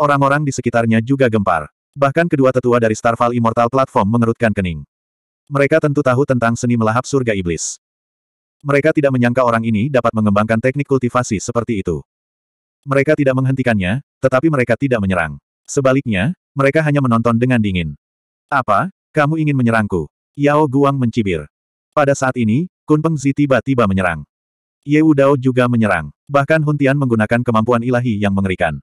Orang-orang di sekitarnya juga gempar. Bahkan kedua tetua dari Starfall Immortal Platform mengerutkan kening. Mereka tentu tahu tentang seni melahap surga iblis. Mereka tidak menyangka orang ini dapat mengembangkan teknik kultivasi seperti itu. Mereka tidak menghentikannya, tetapi mereka tidak menyerang. Sebaliknya, mereka hanya menonton dengan dingin. Apa? Kamu ingin menyerangku? Yao Guang mencibir. Pada saat ini, Kun Peng Zi tiba-tiba menyerang. Ye Dao juga menyerang. Bahkan Huntian menggunakan kemampuan ilahi yang mengerikan.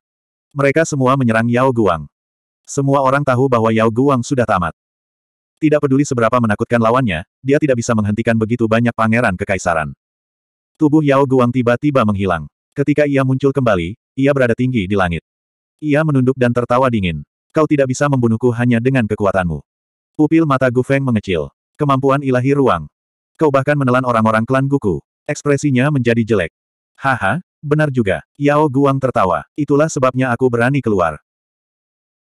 Mereka semua menyerang Yao Guang. Semua orang tahu bahwa Yao Guang sudah tamat. Tidak peduli seberapa menakutkan lawannya, dia tidak bisa menghentikan begitu banyak pangeran kekaisaran. Tubuh Yao Guang tiba-tiba menghilang. Ketika ia muncul kembali, ia berada tinggi di langit. Ia menunduk dan tertawa dingin. Kau tidak bisa membunuhku hanya dengan kekuatanmu. Pupil mata Gu Feng mengecil. Kemampuan ilahi ruang. Kau bahkan menelan orang-orang klan Guku. Ekspresinya menjadi jelek. Haha, Benar juga, Yao Guang tertawa. Itulah sebabnya aku berani keluar.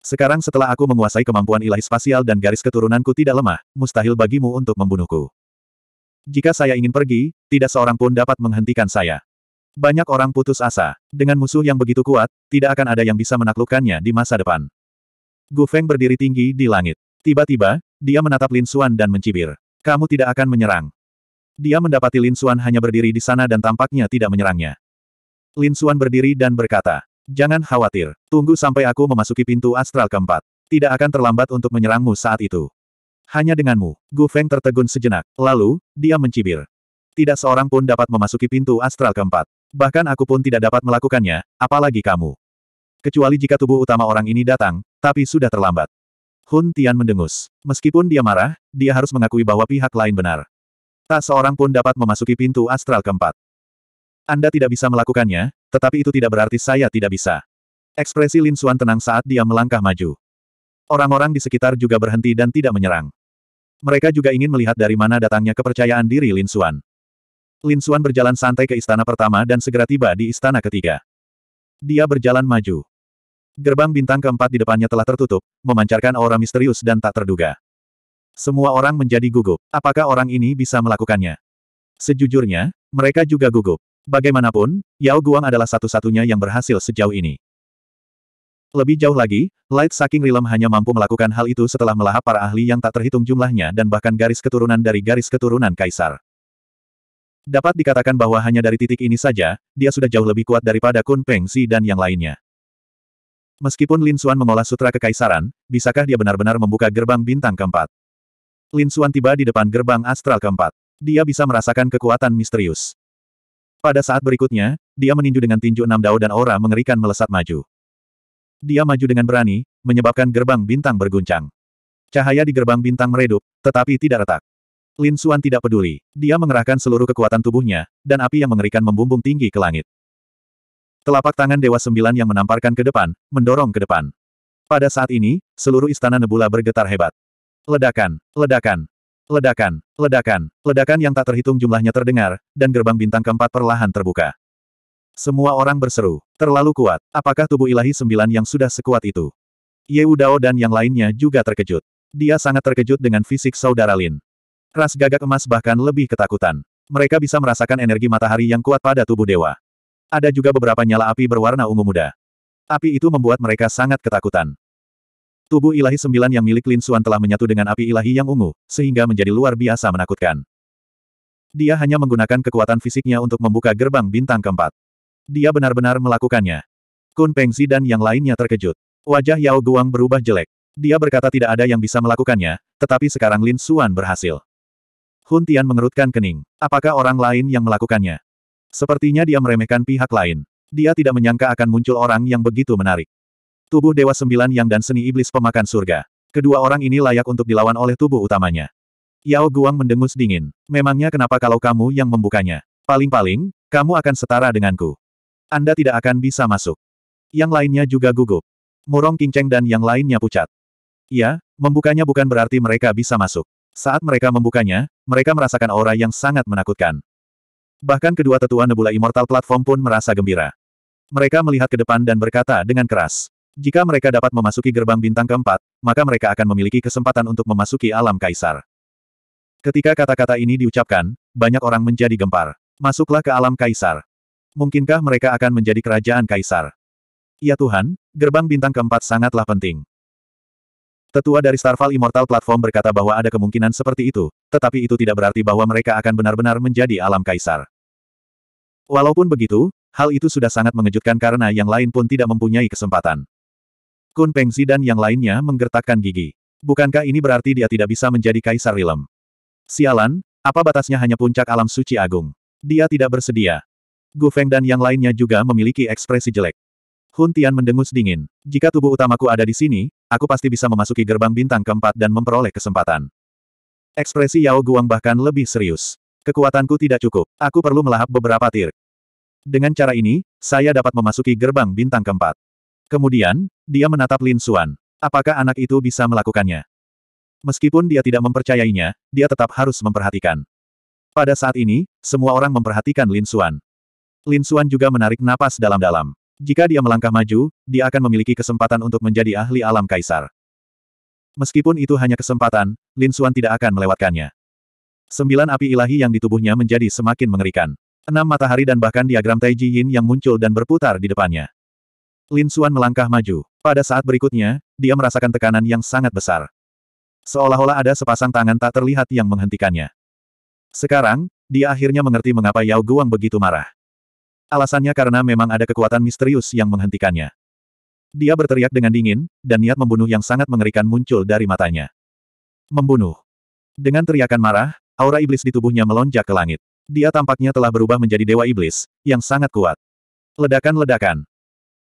Sekarang setelah aku menguasai kemampuan ilahi spasial dan garis keturunanku tidak lemah, mustahil bagimu untuk membunuhku. Jika saya ingin pergi, tidak seorang pun dapat menghentikan saya. Banyak orang putus asa. Dengan musuh yang begitu kuat, tidak akan ada yang bisa menaklukkannya di masa depan. Gu Feng berdiri tinggi di langit. Tiba-tiba, dia menatap Lin Xuan dan mencibir. Kamu tidak akan menyerang. Dia mendapati Lin Xuan hanya berdiri di sana dan tampaknya tidak menyerangnya. Lin Suan berdiri dan berkata, Jangan khawatir, tunggu sampai aku memasuki pintu astral keempat. Tidak akan terlambat untuk menyerangmu saat itu. Hanya denganmu, Gu Feng tertegun sejenak, lalu, dia mencibir. Tidak seorang pun dapat memasuki pintu astral keempat. Bahkan aku pun tidak dapat melakukannya, apalagi kamu. Kecuali jika tubuh utama orang ini datang, tapi sudah terlambat. Hun Tian mendengus. Meskipun dia marah, dia harus mengakui bahwa pihak lain benar. Tak seorang pun dapat memasuki pintu astral keempat. Anda tidak bisa melakukannya, tetapi itu tidak berarti saya tidak bisa. Ekspresi Lin Suan tenang saat dia melangkah maju. Orang-orang di sekitar juga berhenti dan tidak menyerang. Mereka juga ingin melihat dari mana datangnya kepercayaan diri Lin Suan. Lin Suan berjalan santai ke istana pertama dan segera tiba di istana ketiga. Dia berjalan maju. Gerbang bintang keempat di depannya telah tertutup, memancarkan aura misterius dan tak terduga. Semua orang menjadi gugup. Apakah orang ini bisa melakukannya? Sejujurnya, mereka juga gugup. Bagaimanapun, Yao Guang adalah satu-satunya yang berhasil sejauh ini. Lebih jauh lagi, Light Saking Realm hanya mampu melakukan hal itu setelah melahap para ahli yang tak terhitung jumlahnya dan bahkan garis keturunan dari garis keturunan Kaisar. Dapat dikatakan bahwa hanya dari titik ini saja, dia sudah jauh lebih kuat daripada Kun Peng Si dan yang lainnya. Meskipun Lin Xuan mengolah sutra kekaisaran, bisakah dia benar-benar membuka gerbang bintang keempat? Lin Xuan tiba di depan gerbang astral keempat. Dia bisa merasakan kekuatan misterius. Pada saat berikutnya, dia meninju dengan tinju enam dao dan aura mengerikan melesat maju. Dia maju dengan berani, menyebabkan gerbang bintang berguncang. Cahaya di gerbang bintang meredup, tetapi tidak retak. Lin Suan tidak peduli. Dia mengerahkan seluruh kekuatan tubuhnya, dan api yang mengerikan membumbung tinggi ke langit. Telapak tangan Dewa Sembilan yang menamparkan ke depan, mendorong ke depan. Pada saat ini, seluruh istana Nebula bergetar hebat. Ledakan, ledakan, Ledakan, ledakan, ledakan yang tak terhitung jumlahnya terdengar, dan gerbang bintang keempat perlahan terbuka. Semua orang berseru, terlalu kuat, apakah tubuh ilahi sembilan yang sudah sekuat itu? Ye Udao dan yang lainnya juga terkejut. Dia sangat terkejut dengan fisik saudara Lin. Ras gagak emas bahkan lebih ketakutan. Mereka bisa merasakan energi matahari yang kuat pada tubuh dewa. Ada juga beberapa nyala api berwarna ungu muda. Api itu membuat mereka sangat ketakutan. Tubuh ilahi sembilan yang milik Lin Suan telah menyatu dengan api ilahi yang ungu, sehingga menjadi luar biasa menakutkan. Dia hanya menggunakan kekuatan fisiknya untuk membuka gerbang bintang keempat. Dia benar-benar melakukannya. Kun Pengzi dan yang lainnya terkejut. Wajah Yao Guang berubah jelek. Dia berkata tidak ada yang bisa melakukannya, tetapi sekarang Lin Suan berhasil. Hun Tian mengerutkan kening. Apakah orang lain yang melakukannya? Sepertinya dia meremehkan pihak lain. Dia tidak menyangka akan muncul orang yang begitu menarik. Tubuh Dewa Sembilan Yang dan Seni Iblis Pemakan Surga. Kedua orang ini layak untuk dilawan oleh tubuh utamanya. Yao Guang mendengus dingin. Memangnya kenapa kalau kamu yang membukanya? Paling-paling, kamu akan setara denganku. Anda tidak akan bisa masuk. Yang lainnya juga gugup. Murong Kingcheng dan yang lainnya pucat. Ya, membukanya bukan berarti mereka bisa masuk. Saat mereka membukanya, mereka merasakan aura yang sangat menakutkan. Bahkan kedua tetua Nebula Immortal Platform pun merasa gembira. Mereka melihat ke depan dan berkata dengan keras. Jika mereka dapat memasuki gerbang bintang keempat, maka mereka akan memiliki kesempatan untuk memasuki alam kaisar. Ketika kata-kata ini diucapkan, banyak orang menjadi gempar. Masuklah ke alam kaisar. Mungkinkah mereka akan menjadi kerajaan kaisar? Ya Tuhan, gerbang bintang keempat sangatlah penting. Tetua dari Starfall Immortal Platform berkata bahwa ada kemungkinan seperti itu, tetapi itu tidak berarti bahwa mereka akan benar-benar menjadi alam kaisar. Walaupun begitu, hal itu sudah sangat mengejutkan karena yang lain pun tidak mempunyai kesempatan. Kun Pengzi dan yang lainnya menggertakkan gigi. Bukankah ini berarti dia tidak bisa menjadi kaisar Rilem? Sialan, apa batasnya hanya puncak alam suci agung? Dia tidak bersedia. Gu Feng dan yang lainnya juga memiliki ekspresi jelek. Hun Tian mendengus dingin. Jika tubuh utamaku ada di sini, aku pasti bisa memasuki gerbang bintang keempat dan memperoleh kesempatan. Ekspresi Yao Guang bahkan lebih serius. Kekuatanku tidak cukup, aku perlu melahap beberapa tir. Dengan cara ini, saya dapat memasuki gerbang bintang keempat. Kemudian, dia menatap Lin Xuan. Apakah anak itu bisa melakukannya? Meskipun dia tidak mempercayainya, dia tetap harus memperhatikan. Pada saat ini, semua orang memperhatikan Lin Xuan. Lin Xuan juga menarik napas dalam-dalam. Jika dia melangkah maju, dia akan memiliki kesempatan untuk menjadi ahli alam kaisar. Meskipun itu hanya kesempatan, Lin Xuan tidak akan melewatkannya. Sembilan api ilahi yang di tubuhnya menjadi semakin mengerikan. Enam matahari dan bahkan diagram Taiji Yin yang muncul dan berputar di depannya. Lin Suan melangkah maju. Pada saat berikutnya, dia merasakan tekanan yang sangat besar. Seolah-olah ada sepasang tangan tak terlihat yang menghentikannya. Sekarang, dia akhirnya mengerti mengapa Yao Guang begitu marah. Alasannya karena memang ada kekuatan misterius yang menghentikannya. Dia berteriak dengan dingin, dan niat membunuh yang sangat mengerikan muncul dari matanya. Membunuh. Dengan teriakan marah, aura iblis di tubuhnya melonjak ke langit. Dia tampaknya telah berubah menjadi dewa iblis, yang sangat kuat. Ledakan-ledakan.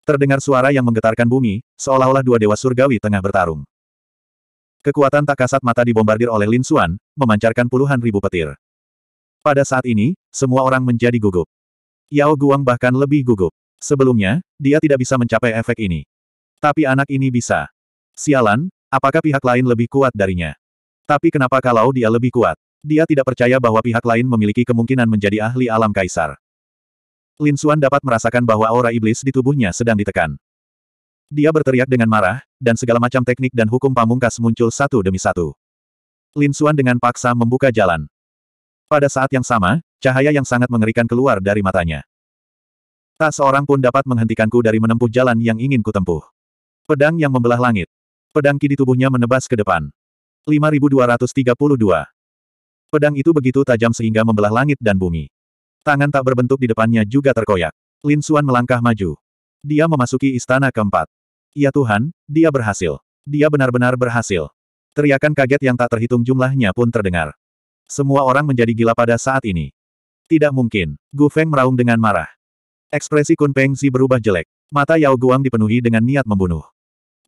Terdengar suara yang menggetarkan bumi, seolah-olah dua dewa surgawi tengah bertarung. Kekuatan tak kasat mata dibombardir oleh Lin Xuan, memancarkan puluhan ribu petir. Pada saat ini, semua orang menjadi gugup. Yao Guang bahkan lebih gugup. Sebelumnya, dia tidak bisa mencapai efek ini. Tapi anak ini bisa. Sialan, apakah pihak lain lebih kuat darinya? Tapi kenapa kalau dia lebih kuat? Dia tidak percaya bahwa pihak lain memiliki kemungkinan menjadi ahli alam kaisar. Lin Suan dapat merasakan bahwa aura iblis di tubuhnya sedang ditekan. Dia berteriak dengan marah, dan segala macam teknik dan hukum pamungkas muncul satu demi satu. Lin Suan dengan paksa membuka jalan. Pada saat yang sama, cahaya yang sangat mengerikan keluar dari matanya. Tak seorang pun dapat menghentikanku dari menempuh jalan yang ingin kutempuh. Pedang yang membelah langit. Pedang ki di tubuhnya menebas ke depan. 5232. Pedang itu begitu tajam sehingga membelah langit dan bumi. Tangan tak berbentuk di depannya juga terkoyak. Lin Xuan melangkah maju. Dia memasuki istana keempat. Ya Tuhan, dia berhasil. Dia benar-benar berhasil. Teriakan kaget yang tak terhitung jumlahnya pun terdengar. Semua orang menjadi gila pada saat ini. Tidak mungkin. Gu Feng meraung dengan marah. Ekspresi Kun Peng Si berubah jelek. Mata Yao Guang dipenuhi dengan niat membunuh.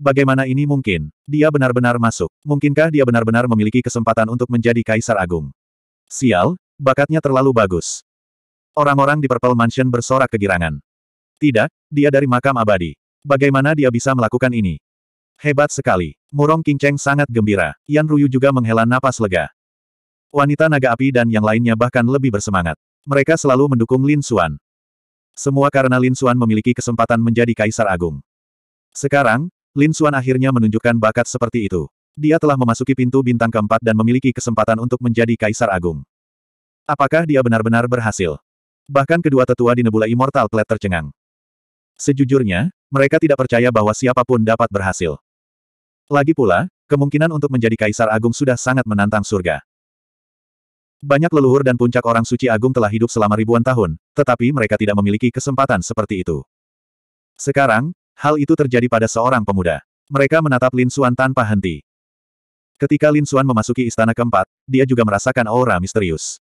Bagaimana ini mungkin? Dia benar-benar masuk. Mungkinkah dia benar-benar memiliki kesempatan untuk menjadi kaisar agung? Sial, bakatnya terlalu bagus. Orang-orang di Purple Mansion bersorak kegirangan. Tidak, dia dari makam abadi. Bagaimana dia bisa melakukan ini? Hebat sekali. Murong King Cheng sangat gembira. Yan Ruyu juga menghela napas lega. Wanita naga api dan yang lainnya bahkan lebih bersemangat. Mereka selalu mendukung Lin Xuan. Semua karena Lin Xuan memiliki kesempatan menjadi kaisar agung. Sekarang, Lin Xuan akhirnya menunjukkan bakat seperti itu. Dia telah memasuki pintu bintang keempat dan memiliki kesempatan untuk menjadi kaisar agung. Apakah dia benar-benar berhasil? Bahkan kedua tetua di Nebula Immortal Plate tercengang. Sejujurnya, mereka tidak percaya bahwa siapapun dapat berhasil. Lagi pula, kemungkinan untuk menjadi Kaisar Agung sudah sangat menantang surga. Banyak leluhur dan puncak orang suci agung telah hidup selama ribuan tahun, tetapi mereka tidak memiliki kesempatan seperti itu. Sekarang, hal itu terjadi pada seorang pemuda. Mereka menatap Lin Xuan tanpa henti. Ketika Lin Xuan memasuki istana keempat, dia juga merasakan aura misterius.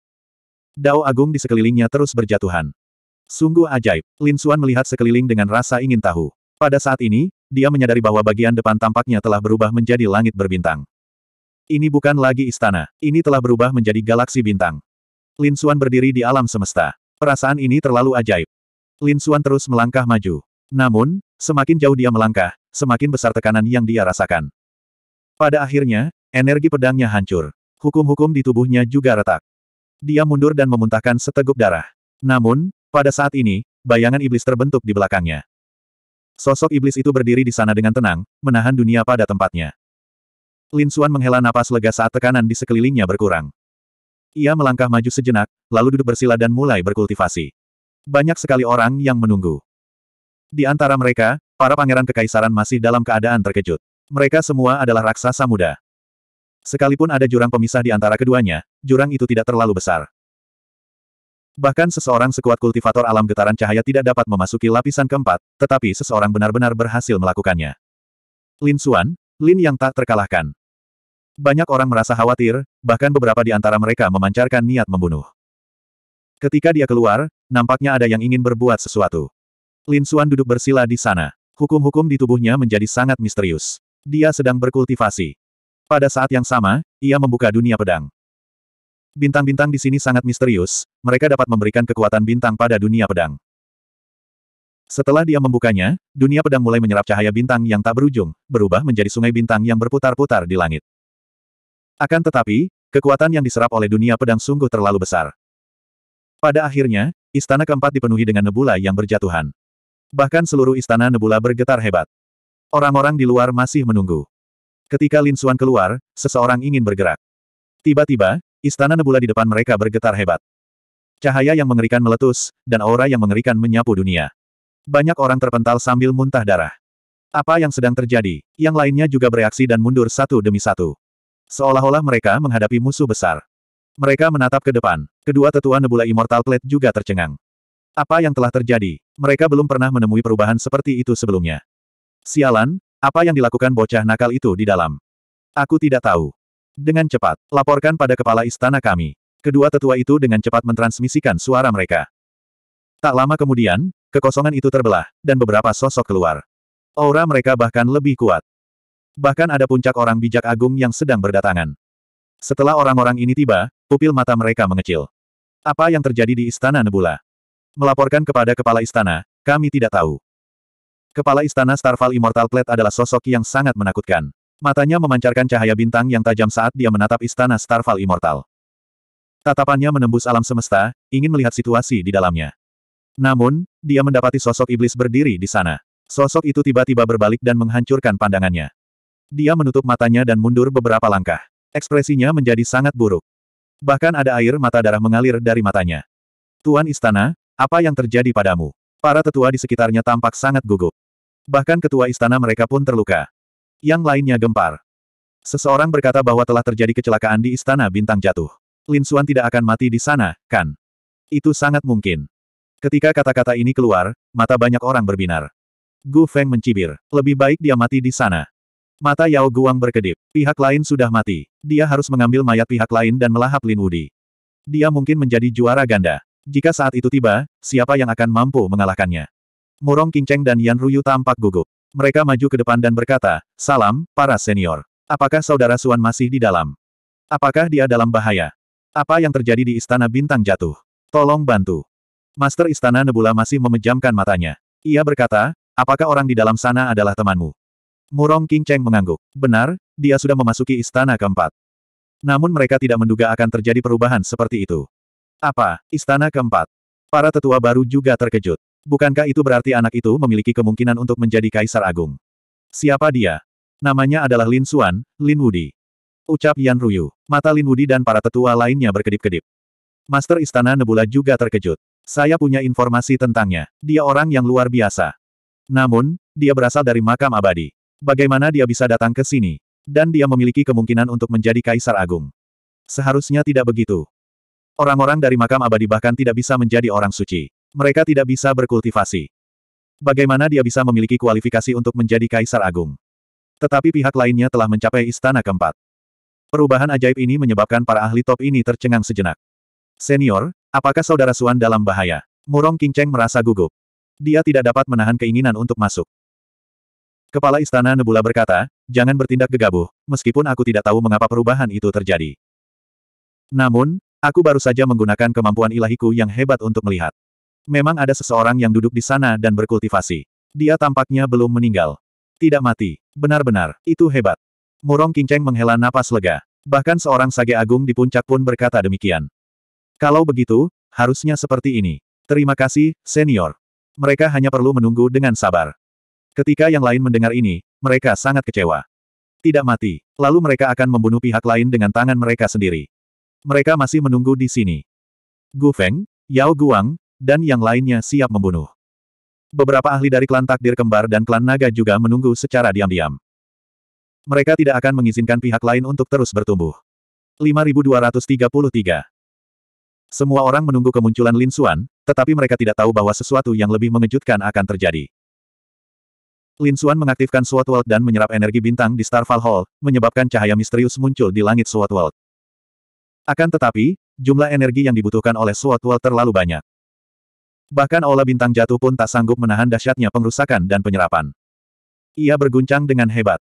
Dao agung di sekelilingnya terus berjatuhan. Sungguh ajaib, Lin Xuan melihat sekeliling dengan rasa ingin tahu. Pada saat ini, dia menyadari bahwa bagian depan tampaknya telah berubah menjadi langit berbintang. Ini bukan lagi istana, ini telah berubah menjadi galaksi bintang. Lin Xuan berdiri di alam semesta. Perasaan ini terlalu ajaib. Lin Xuan terus melangkah maju. Namun, semakin jauh dia melangkah, semakin besar tekanan yang dia rasakan. Pada akhirnya, energi pedangnya hancur. Hukum-hukum di tubuhnya juga retak. Dia mundur dan memuntahkan seteguk darah. Namun, pada saat ini, bayangan iblis terbentuk di belakangnya. Sosok iblis itu berdiri di sana dengan tenang, menahan dunia pada tempatnya. Lin Xuan menghela napas lega saat tekanan di sekelilingnya berkurang. Ia melangkah maju sejenak, lalu duduk bersila dan mulai berkultivasi. Banyak sekali orang yang menunggu. Di antara mereka, para pangeran kekaisaran masih dalam keadaan terkejut. Mereka semua adalah raksasa muda. Sekalipun ada jurang pemisah di antara keduanya, jurang itu tidak terlalu besar. Bahkan seseorang sekuat kultivator alam getaran cahaya tidak dapat memasuki lapisan keempat, tetapi seseorang benar-benar berhasil melakukannya. Lin Xuan, Lin yang tak terkalahkan. Banyak orang merasa khawatir, bahkan beberapa di antara mereka memancarkan niat membunuh. Ketika dia keluar, nampaknya ada yang ingin berbuat sesuatu. Lin Xuan duduk bersila di sana. Hukum-hukum di tubuhnya menjadi sangat misterius. Dia sedang berkultivasi. Pada saat yang sama, ia membuka dunia pedang. Bintang-bintang di sini sangat misterius, mereka dapat memberikan kekuatan bintang pada dunia pedang. Setelah dia membukanya, dunia pedang mulai menyerap cahaya bintang yang tak berujung, berubah menjadi sungai bintang yang berputar-putar di langit. Akan tetapi, kekuatan yang diserap oleh dunia pedang sungguh terlalu besar. Pada akhirnya, istana keempat dipenuhi dengan nebula yang berjatuhan. Bahkan seluruh istana nebula bergetar hebat. Orang-orang di luar masih menunggu. Ketika Lin Xuan keluar, seseorang ingin bergerak. Tiba-tiba, istana nebula di depan mereka bergetar hebat. Cahaya yang mengerikan meletus, dan aura yang mengerikan menyapu dunia. Banyak orang terpental sambil muntah darah. Apa yang sedang terjadi? Yang lainnya juga bereaksi dan mundur satu demi satu. Seolah-olah mereka menghadapi musuh besar. Mereka menatap ke depan. Kedua tetua nebula Immortal Plate juga tercengang. Apa yang telah terjadi? Mereka belum pernah menemui perubahan seperti itu sebelumnya. Sialan, apa yang dilakukan bocah nakal itu di dalam? Aku tidak tahu. Dengan cepat, laporkan pada kepala istana kami. Kedua tetua itu dengan cepat mentransmisikan suara mereka. Tak lama kemudian, kekosongan itu terbelah, dan beberapa sosok keluar. Aura mereka bahkan lebih kuat. Bahkan ada puncak orang bijak agung yang sedang berdatangan. Setelah orang-orang ini tiba, pupil mata mereka mengecil. Apa yang terjadi di Istana Nebula? Melaporkan kepada kepala istana, kami tidak tahu. Kepala Istana Starfall Immortal Plate adalah sosok yang sangat menakutkan. Matanya memancarkan cahaya bintang yang tajam saat dia menatap Istana Starfall Immortal. Tatapannya menembus alam semesta, ingin melihat situasi di dalamnya. Namun, dia mendapati sosok iblis berdiri di sana. Sosok itu tiba-tiba berbalik dan menghancurkan pandangannya. Dia menutup matanya dan mundur beberapa langkah. Ekspresinya menjadi sangat buruk. Bahkan ada air mata darah mengalir dari matanya. Tuan Istana, apa yang terjadi padamu? Para tetua di sekitarnya tampak sangat gugup. Bahkan ketua istana mereka pun terluka. Yang lainnya gempar. Seseorang berkata bahwa telah terjadi kecelakaan di istana bintang jatuh. Lin Suan tidak akan mati di sana, kan? Itu sangat mungkin. Ketika kata-kata ini keluar, mata banyak orang berbinar. Gu Feng mencibir. Lebih baik dia mati di sana. Mata Yao Guang berkedip. Pihak lain sudah mati. Dia harus mengambil mayat pihak lain dan melahap Lin Wudi. Dia mungkin menjadi juara ganda. Jika saat itu tiba, siapa yang akan mampu mengalahkannya? Murong Kingceng dan Yan Ruyu tampak gugup. Mereka maju ke depan dan berkata, Salam, para senior. Apakah saudara Suan masih di dalam? Apakah dia dalam bahaya? Apa yang terjadi di Istana Bintang Jatuh? Tolong bantu. Master Istana Nebula masih memejamkan matanya. Ia berkata, apakah orang di dalam sana adalah temanmu? Murong King mengangguk. Benar, dia sudah memasuki istana keempat. Namun mereka tidak menduga akan terjadi perubahan seperti itu. Apa, istana keempat? Para tetua baru juga terkejut. Bukankah itu berarti anak itu memiliki kemungkinan untuk menjadi kaisar agung? Siapa dia? Namanya adalah Lin Suan, Lin Wudi. Ucap Yan Ruyu. Mata Lin Wudi dan para tetua lainnya berkedip-kedip. Master Istana Nebula juga terkejut. Saya punya informasi tentangnya. Dia orang yang luar biasa. Namun, dia berasal dari makam abadi. Bagaimana dia bisa datang ke sini? Dan dia memiliki kemungkinan untuk menjadi kaisar agung. Seharusnya tidak begitu. Orang-orang dari makam abadi bahkan tidak bisa menjadi orang suci. Mereka tidak bisa berkultivasi. Bagaimana dia bisa memiliki kualifikasi untuk menjadi Kaisar Agung? Tetapi pihak lainnya telah mencapai istana keempat. Perubahan ajaib ini menyebabkan para ahli top ini tercengang sejenak. Senior, apakah saudara Suan dalam bahaya? Murong Cheng merasa gugup. Dia tidak dapat menahan keinginan untuk masuk. Kepala Istana Nebula berkata, jangan bertindak gegabah, meskipun aku tidak tahu mengapa perubahan itu terjadi. Namun, aku baru saja menggunakan kemampuan ilahiku yang hebat untuk melihat. Memang ada seseorang yang duduk di sana dan berkultivasi. Dia tampaknya belum meninggal. Tidak mati. Benar-benar, itu hebat. Murong Kinceng menghela napas lega. Bahkan seorang sage agung di puncak pun berkata demikian. Kalau begitu, harusnya seperti ini. Terima kasih, senior. Mereka hanya perlu menunggu dengan sabar. Ketika yang lain mendengar ini, mereka sangat kecewa. Tidak mati. Lalu mereka akan membunuh pihak lain dengan tangan mereka sendiri. Mereka masih menunggu di sini. Gu Feng, Yao Guang, dan yang lainnya siap membunuh. Beberapa ahli dari klan takdir kembar dan klan naga juga menunggu secara diam-diam. Mereka tidak akan mengizinkan pihak lain untuk terus bertumbuh. 5233 Semua orang menunggu kemunculan Lin Xuan, tetapi mereka tidak tahu bahwa sesuatu yang lebih mengejutkan akan terjadi. Lin Xuan mengaktifkan Sword World dan menyerap energi bintang di Starfall Hall, menyebabkan cahaya misterius muncul di langit Sword World. Akan tetapi, jumlah energi yang dibutuhkan oleh Sword World terlalu banyak. Bahkan aula bintang jatuh pun tak sanggup menahan dahsyatnya pengrusakan dan penyerapan. Ia berguncang dengan hebat.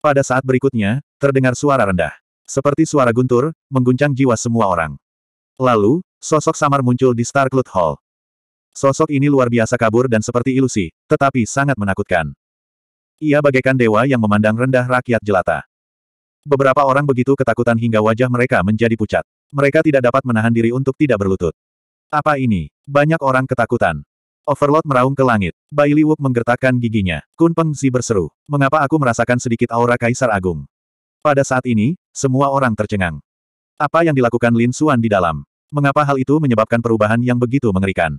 Pada saat berikutnya, terdengar suara rendah. Seperti suara guntur, mengguncang jiwa semua orang. Lalu, sosok samar muncul di Starclut Hall. Sosok ini luar biasa kabur dan seperti ilusi, tetapi sangat menakutkan. Ia bagaikan dewa yang memandang rendah rakyat jelata. Beberapa orang begitu ketakutan hingga wajah mereka menjadi pucat. Mereka tidak dapat menahan diri untuk tidak berlutut. Apa ini? Banyak orang ketakutan. Overlord meraung ke langit. Bai Liwuk menggertakkan giginya. Kun Peng Zi berseru. Mengapa aku merasakan sedikit aura Kaisar Agung? Pada saat ini, semua orang tercengang. Apa yang dilakukan Lin Xuan di dalam? Mengapa hal itu menyebabkan perubahan yang begitu mengerikan?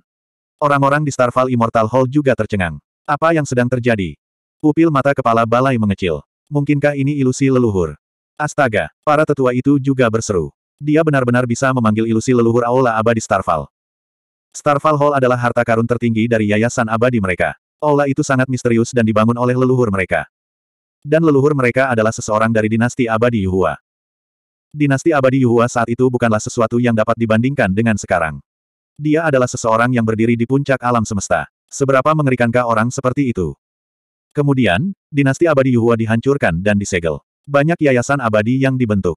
Orang-orang di Starfall Immortal Hall juga tercengang. Apa yang sedang terjadi? Pupil mata kepala balai mengecil. Mungkinkah ini ilusi leluhur? Astaga, para tetua itu juga berseru. Dia benar-benar bisa memanggil ilusi leluhur Aula Abadi Starfall. Starfall Hall adalah harta karun tertinggi dari yayasan abadi mereka. Aula itu sangat misterius dan dibangun oleh leluhur mereka. Dan leluhur mereka adalah seseorang dari dinasti abadi Yuhua. Dinasti abadi Yuhua saat itu bukanlah sesuatu yang dapat dibandingkan dengan sekarang. Dia adalah seseorang yang berdiri di puncak alam semesta. Seberapa mengerikankah orang seperti itu? Kemudian, dinasti abadi Yuhua dihancurkan dan disegel. Banyak yayasan abadi yang dibentuk.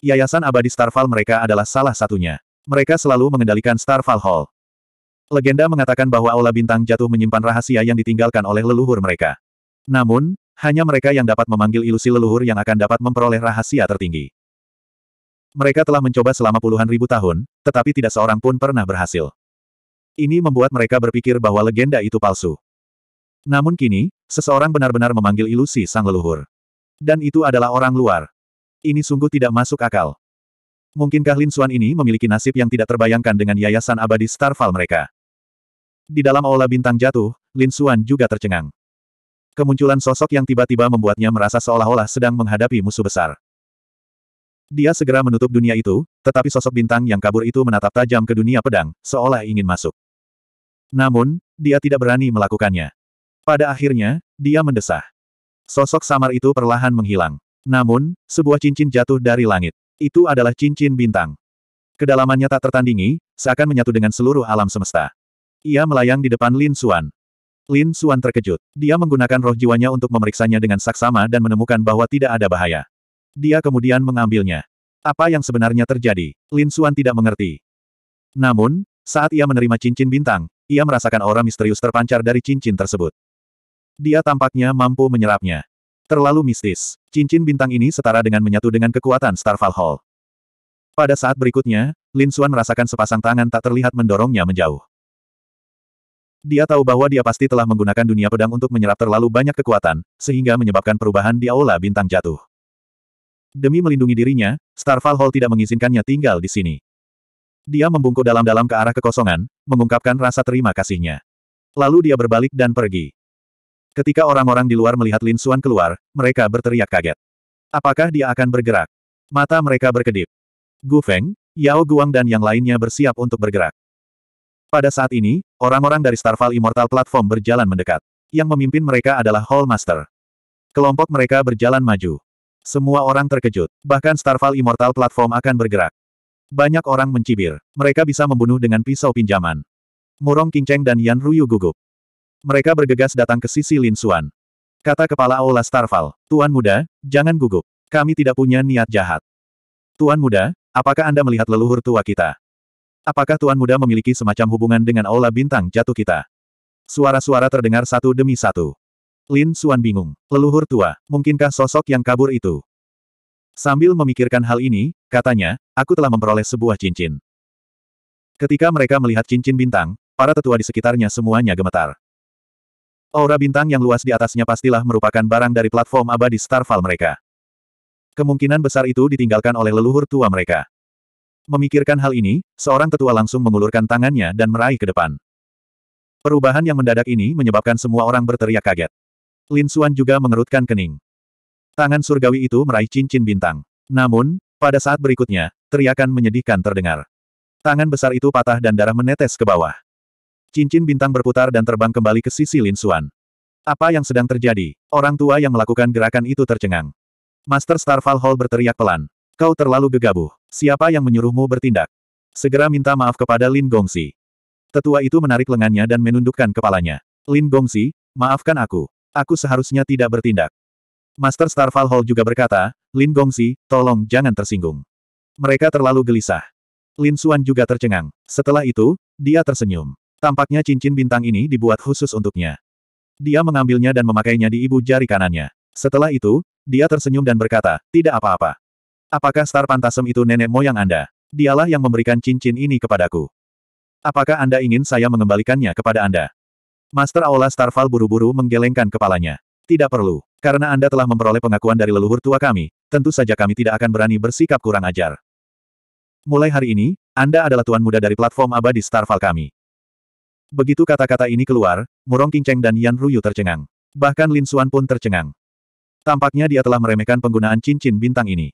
Yayasan abadi Starfall mereka adalah salah satunya. Mereka selalu mengendalikan Starfall Hall. Legenda mengatakan bahwa Aula Bintang Jatuh menyimpan rahasia yang ditinggalkan oleh leluhur mereka. Namun, hanya mereka yang dapat memanggil ilusi leluhur yang akan dapat memperoleh rahasia tertinggi. Mereka telah mencoba selama puluhan ribu tahun, tetapi tidak seorang pun pernah berhasil. Ini membuat mereka berpikir bahwa legenda itu palsu. Namun kini, seseorang benar-benar memanggil ilusi sang leluhur. Dan itu adalah orang luar. Ini sungguh tidak masuk akal. Mungkinkah Lin Xuan ini memiliki nasib yang tidak terbayangkan dengan yayasan abadi Starfall mereka? Di dalam aula bintang jatuh, Lin Xuan juga tercengang. Kemunculan sosok yang tiba-tiba membuatnya merasa seolah-olah sedang menghadapi musuh besar. Dia segera menutup dunia itu, tetapi sosok bintang yang kabur itu menatap tajam ke dunia pedang, seolah ingin masuk. Namun, dia tidak berani melakukannya. Pada akhirnya, dia mendesah. Sosok samar itu perlahan menghilang. Namun, sebuah cincin jatuh dari langit. Itu adalah cincin bintang. Kedalamannya tak tertandingi, seakan menyatu dengan seluruh alam semesta. Ia melayang di depan Lin Xuan. Lin Xuan terkejut. Dia menggunakan roh jiwanya untuk memeriksanya dengan saksama dan menemukan bahwa tidak ada bahaya. Dia kemudian mengambilnya. Apa yang sebenarnya terjadi? Lin Xuan tidak mengerti. Namun, saat ia menerima cincin bintang, ia merasakan aura misterius terpancar dari cincin tersebut. Dia tampaknya mampu menyerapnya. Terlalu mistis. Cincin bintang ini setara dengan menyatu dengan kekuatan Starfall Hall. Pada saat berikutnya, Lin Xuan merasakan sepasang tangan tak terlihat mendorongnya menjauh. Dia tahu bahwa dia pasti telah menggunakan dunia pedang untuk menyerap terlalu banyak kekuatan, sehingga menyebabkan perubahan di aula bintang jatuh. Demi melindungi dirinya, Starfall Hall tidak mengizinkannya tinggal di sini. Dia membungkuk dalam-dalam ke arah kekosongan, mengungkapkan rasa terima kasihnya. Lalu dia berbalik dan pergi. Ketika orang-orang di luar melihat Lin Suan keluar, mereka berteriak kaget. Apakah dia akan bergerak? Mata mereka berkedip. Gu Feng, Yao Guang dan yang lainnya bersiap untuk bergerak. Pada saat ini, orang-orang dari Starfall Immortal Platform berjalan mendekat. Yang memimpin mereka adalah Hall Master. Kelompok mereka berjalan maju. Semua orang terkejut, bahkan Starfall Immortal Platform akan bergerak. Banyak orang mencibir. Mereka bisa membunuh dengan pisau pinjaman. Murong Kingcheng dan Yan Ruyu gugup. Mereka bergegas datang ke sisi Lin Xuan. Kata kepala Aula Starval, Tuan Muda, jangan gugup. Kami tidak punya niat jahat. Tuan Muda, apakah Anda melihat leluhur tua kita? Apakah Tuan Muda memiliki semacam hubungan dengan Aula Bintang Jatuh kita? Suara-suara terdengar satu demi satu. Lin Xuan bingung. Leluhur tua, mungkinkah sosok yang kabur itu? Sambil memikirkan hal ini, katanya, aku telah memperoleh sebuah cincin. Ketika mereka melihat cincin bintang, para tetua di sekitarnya semuanya gemetar. Aura bintang yang luas di atasnya pastilah merupakan barang dari platform abadi Starfall mereka. Kemungkinan besar itu ditinggalkan oleh leluhur tua mereka. Memikirkan hal ini, seorang tetua langsung mengulurkan tangannya dan meraih ke depan. Perubahan yang mendadak ini menyebabkan semua orang berteriak kaget. Lin Xuan juga mengerutkan kening. Tangan surgawi itu meraih cincin bintang. Namun, pada saat berikutnya, teriakan menyedihkan terdengar. Tangan besar itu patah dan darah menetes ke bawah. Cincin bintang berputar dan terbang kembali ke sisi Lin Xuan. Apa yang sedang terjadi? Orang tua yang melakukan gerakan itu tercengang. Master Starfall Hall berteriak pelan. Kau terlalu gegabah. Siapa yang menyuruhmu bertindak? Segera minta maaf kepada Lin Gongsi. Tetua itu menarik lengannya dan menundukkan kepalanya. Lin Gongsi, maafkan aku. Aku seharusnya tidak bertindak. Master Starfall Hall juga berkata, Lin Gongsi, tolong jangan tersinggung. Mereka terlalu gelisah. Lin Xuan juga tercengang. Setelah itu, dia tersenyum. Tampaknya cincin bintang ini dibuat khusus untuknya. Dia mengambilnya dan memakainya di ibu jari kanannya. Setelah itu, dia tersenyum dan berkata, tidak apa-apa. Apakah star pantasem itu nenek moyang Anda? Dialah yang memberikan cincin ini kepadaku. Apakah Anda ingin saya mengembalikannya kepada Anda? Master Aula Starval buru-buru menggelengkan kepalanya. Tidak perlu. Karena Anda telah memperoleh pengakuan dari leluhur tua kami, tentu saja kami tidak akan berani bersikap kurang ajar. Mulai hari ini, Anda adalah tuan muda dari platform abadi Starval kami. Begitu kata-kata ini keluar, Murong Qingcheng dan Yan Ruyu tercengang. Bahkan Lin Suan pun tercengang. Tampaknya dia telah meremehkan penggunaan cincin bintang ini.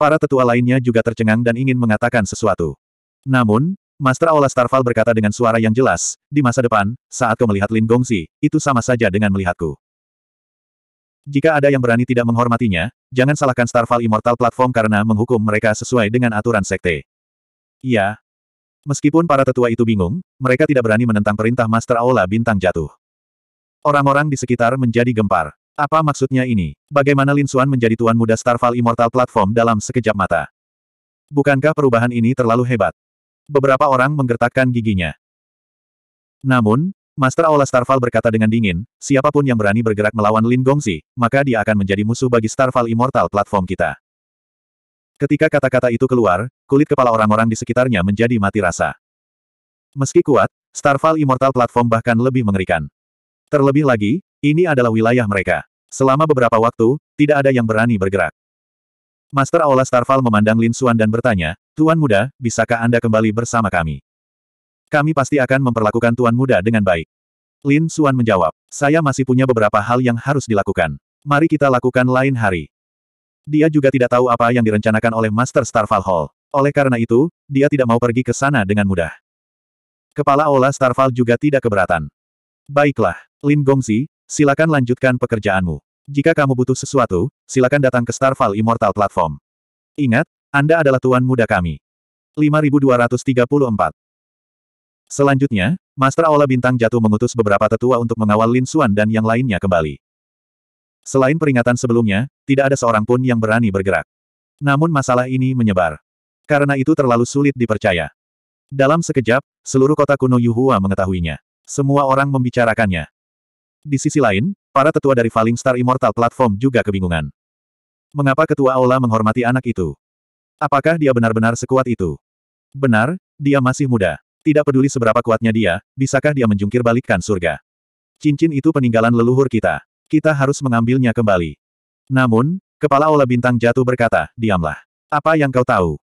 Para tetua lainnya juga tercengang dan ingin mengatakan sesuatu. Namun, Master Aula Starfall berkata dengan suara yang jelas, di masa depan, saat kau melihat Lin Gongzi, itu sama saja dengan melihatku. Jika ada yang berani tidak menghormatinya, jangan salahkan Starfall Immortal Platform karena menghukum mereka sesuai dengan aturan sekte. Iya, Meskipun para tetua itu bingung, mereka tidak berani menentang perintah Master Aula Bintang Jatuh. Orang-orang di sekitar menjadi gempar. Apa maksudnya ini? Bagaimana Lin Xuan menjadi tuan muda Starfall Immortal Platform dalam sekejap mata? Bukankah perubahan ini terlalu hebat? Beberapa orang menggertakkan giginya. Namun, Master Aula Starfall berkata dengan dingin, siapapun yang berani bergerak melawan Lin Gongzi, maka dia akan menjadi musuh bagi Starfall Immortal platform kita. Ketika kata-kata itu keluar, kulit kepala orang-orang di sekitarnya menjadi mati rasa. Meski kuat, Starfall Immortal Platform bahkan lebih mengerikan. Terlebih lagi, ini adalah wilayah mereka. Selama beberapa waktu, tidak ada yang berani bergerak. Master Aula Starfall memandang Lin Xuan dan bertanya, Tuan Muda, bisakah Anda kembali bersama kami? Kami pasti akan memperlakukan Tuan Muda dengan baik. Lin Xuan menjawab, saya masih punya beberapa hal yang harus dilakukan. Mari kita lakukan lain hari. Dia juga tidak tahu apa yang direncanakan oleh Master Starfall Hall. Oleh karena itu, dia tidak mau pergi ke sana dengan mudah. Kepala Ola Starval juga tidak keberatan. Baiklah, Lin Gongzi, silakan lanjutkan pekerjaanmu. Jika kamu butuh sesuatu, silakan datang ke Starval Immortal Platform. Ingat, Anda adalah tuan muda kami. 5234 Selanjutnya, Master Aula Bintang Jatuh mengutus beberapa tetua untuk mengawal Lin Xuan dan yang lainnya kembali. Selain peringatan sebelumnya, tidak ada seorang pun yang berani bergerak. Namun masalah ini menyebar. Karena itu terlalu sulit dipercaya. Dalam sekejap, seluruh kota kuno Yuhua mengetahuinya. Semua orang membicarakannya. Di sisi lain, para tetua dari Falling Star Immortal Platform juga kebingungan. Mengapa ketua aula menghormati anak itu? Apakah dia benar-benar sekuat itu? Benar, dia masih muda. Tidak peduli seberapa kuatnya dia, bisakah dia menjungkir balikkan surga? Cincin itu peninggalan leluhur kita. Kita harus mengambilnya kembali. Namun, kepala aula bintang jatuh berkata, diamlah. Apa yang kau tahu?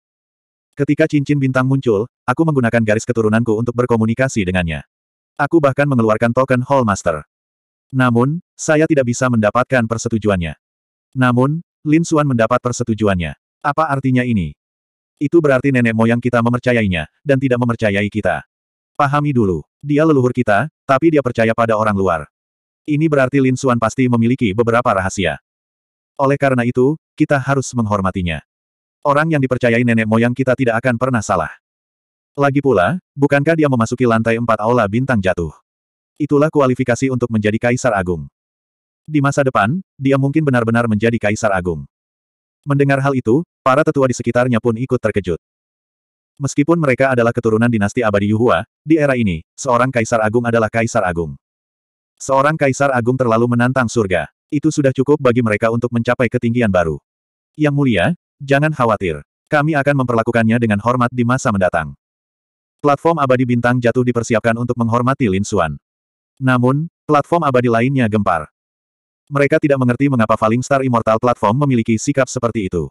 Ketika cincin bintang muncul, aku menggunakan garis keturunanku untuk berkomunikasi dengannya. Aku bahkan mengeluarkan token Hallmaster. Namun, saya tidak bisa mendapatkan persetujuannya. Namun, Lin Suan mendapat persetujuannya. Apa artinya ini? Itu berarti nenek moyang kita memercayainya, dan tidak memercayai kita. Pahami dulu, dia leluhur kita, tapi dia percaya pada orang luar. Ini berarti Lin Suan pasti memiliki beberapa rahasia. Oleh karena itu, kita harus menghormatinya. Orang yang dipercayai nenek moyang kita tidak akan pernah salah. Lagi pula, bukankah dia memasuki lantai empat aula bintang jatuh? Itulah kualifikasi untuk menjadi Kaisar Agung. Di masa depan, dia mungkin benar-benar menjadi Kaisar Agung. Mendengar hal itu, para tetua di sekitarnya pun ikut terkejut. Meskipun mereka adalah keturunan dinasti abadi Yuhua, di era ini, seorang Kaisar Agung adalah Kaisar Agung. Seorang Kaisar Agung terlalu menantang surga. Itu sudah cukup bagi mereka untuk mencapai ketinggian baru. Yang mulia, Jangan khawatir. Kami akan memperlakukannya dengan hormat di masa mendatang. Platform abadi bintang jatuh dipersiapkan untuk menghormati Lin Xuan. Namun, platform abadi lainnya gempar. Mereka tidak mengerti mengapa Falling Star Immortal Platform memiliki sikap seperti itu.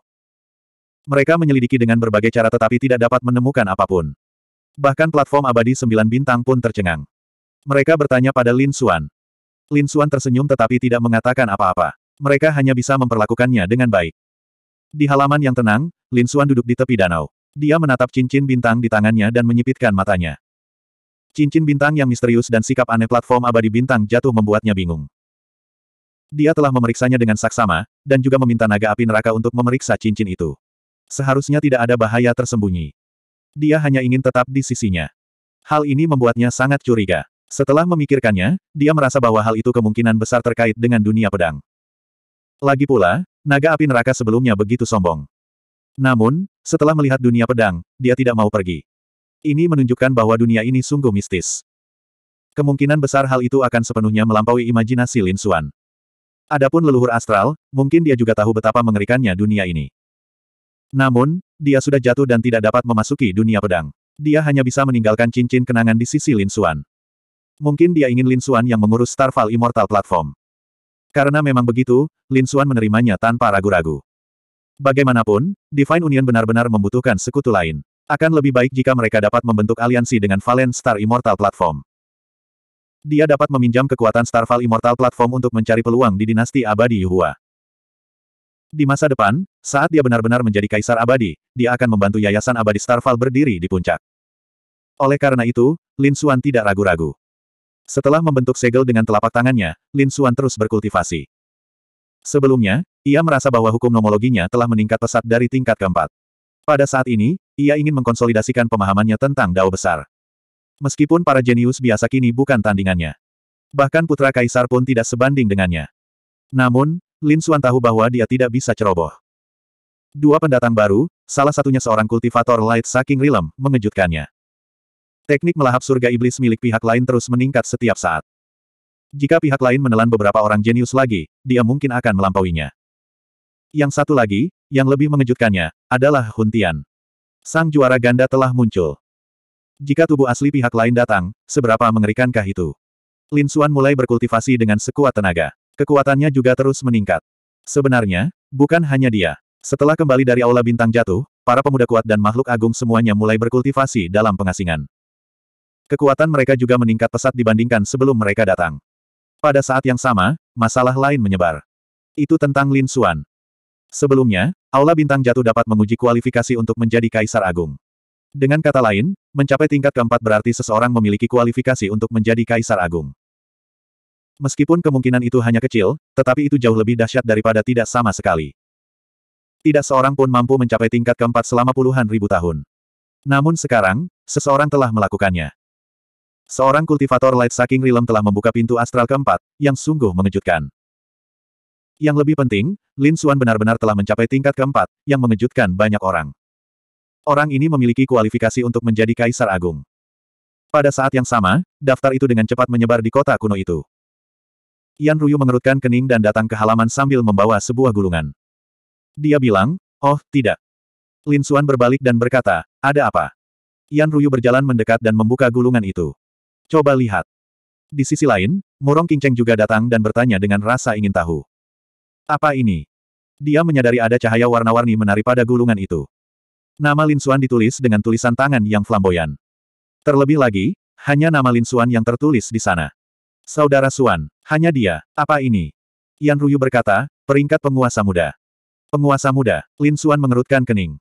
Mereka menyelidiki dengan berbagai cara tetapi tidak dapat menemukan apapun. Bahkan platform abadi sembilan bintang pun tercengang. Mereka bertanya pada Lin Xuan. Lin Xuan tersenyum tetapi tidak mengatakan apa-apa. Mereka hanya bisa memperlakukannya dengan baik. Di halaman yang tenang, Lin Xuan duduk di tepi danau. Dia menatap cincin bintang di tangannya dan menyipitkan matanya. Cincin bintang yang misterius dan sikap aneh platform abadi bintang jatuh membuatnya bingung. Dia telah memeriksanya dengan saksama, dan juga meminta naga api neraka untuk memeriksa cincin itu. Seharusnya tidak ada bahaya tersembunyi. Dia hanya ingin tetap di sisinya. Hal ini membuatnya sangat curiga. Setelah memikirkannya, dia merasa bahwa hal itu kemungkinan besar terkait dengan dunia pedang. Lagi pula, Naga api neraka sebelumnya begitu sombong. Namun, setelah melihat dunia pedang, dia tidak mau pergi. Ini menunjukkan bahwa dunia ini sungguh mistis. Kemungkinan besar hal itu akan sepenuhnya melampaui imajinasi Lin Xuan. Adapun leluhur astral, mungkin dia juga tahu betapa mengerikannya dunia ini. Namun, dia sudah jatuh dan tidak dapat memasuki dunia pedang. Dia hanya bisa meninggalkan cincin kenangan di sisi Lin Xuan. Mungkin dia ingin Lin Xuan yang mengurus Starfall Immortal Platform. Karena memang begitu, Lin Xuan menerimanya tanpa ragu-ragu. Bagaimanapun, Divine Union benar-benar membutuhkan sekutu lain. Akan lebih baik jika mereka dapat membentuk aliansi dengan Valen Star Immortal Platform. Dia dapat meminjam kekuatan Starfall Immortal Platform untuk mencari peluang di dinasti abadi Yuhua. Di masa depan, saat dia benar-benar menjadi kaisar abadi, dia akan membantu Yayasan Abadi Starfall berdiri di puncak. Oleh karena itu, Lin Xuan tidak ragu-ragu. Setelah membentuk segel dengan telapak tangannya, Lin Xuan terus berkultivasi. Sebelumnya, ia merasa bahwa hukum nomologinya telah meningkat pesat dari tingkat keempat. Pada saat ini, ia ingin mengkonsolidasikan pemahamannya tentang dao besar. Meskipun para jenius biasa kini bukan tandingannya. Bahkan putra kaisar pun tidak sebanding dengannya. Namun, Lin Xuan tahu bahwa dia tidak bisa ceroboh. Dua pendatang baru, salah satunya seorang kultivator light saking Rilem, mengejutkannya. Teknik melahap surga iblis milik pihak lain terus meningkat setiap saat. Jika pihak lain menelan beberapa orang jenius lagi, dia mungkin akan melampauinya. Yang satu lagi, yang lebih mengejutkannya, adalah Huntian. Sang juara ganda telah muncul. Jika tubuh asli pihak lain datang, seberapa mengerikankah itu? Lin Suan mulai berkultivasi dengan sekuat tenaga. Kekuatannya juga terus meningkat. Sebenarnya, bukan hanya dia. Setelah kembali dari Aula Bintang Jatuh, para pemuda kuat dan makhluk agung semuanya mulai berkultivasi dalam pengasingan. Kekuatan mereka juga meningkat pesat dibandingkan sebelum mereka datang. Pada saat yang sama, masalah lain menyebar. Itu tentang Lin Xuan. Sebelumnya, Aula Bintang Jatuh dapat menguji kualifikasi untuk menjadi Kaisar Agung. Dengan kata lain, mencapai tingkat keempat berarti seseorang memiliki kualifikasi untuk menjadi Kaisar Agung. Meskipun kemungkinan itu hanya kecil, tetapi itu jauh lebih dahsyat daripada tidak sama sekali. Tidak seorang pun mampu mencapai tingkat keempat selama puluhan ribu tahun. Namun sekarang, seseorang telah melakukannya. Seorang kultivator light saking Rilem telah membuka pintu astral keempat, yang sungguh mengejutkan. Yang lebih penting, Lin Xuan benar-benar telah mencapai tingkat keempat, yang mengejutkan banyak orang. Orang ini memiliki kualifikasi untuk menjadi Kaisar Agung. Pada saat yang sama, daftar itu dengan cepat menyebar di kota kuno itu. Yan Ruyu mengerutkan kening dan datang ke halaman sambil membawa sebuah gulungan. Dia bilang, oh, tidak. Lin Xuan berbalik dan berkata, ada apa? Yan Ruyu berjalan mendekat dan membuka gulungan itu. Coba lihat. Di sisi lain, Murong Kingcheng juga datang dan bertanya dengan rasa ingin tahu. Apa ini? Dia menyadari ada cahaya warna-warni menari pada gulungan itu. Nama Lin Xuan ditulis dengan tulisan tangan yang flamboyan. Terlebih lagi, hanya nama Lin Xuan yang tertulis di sana. Saudara Xuan, hanya dia, apa ini? Yan Ruyu berkata, peringkat penguasa muda. Penguasa muda, Lin Xuan mengerutkan kening.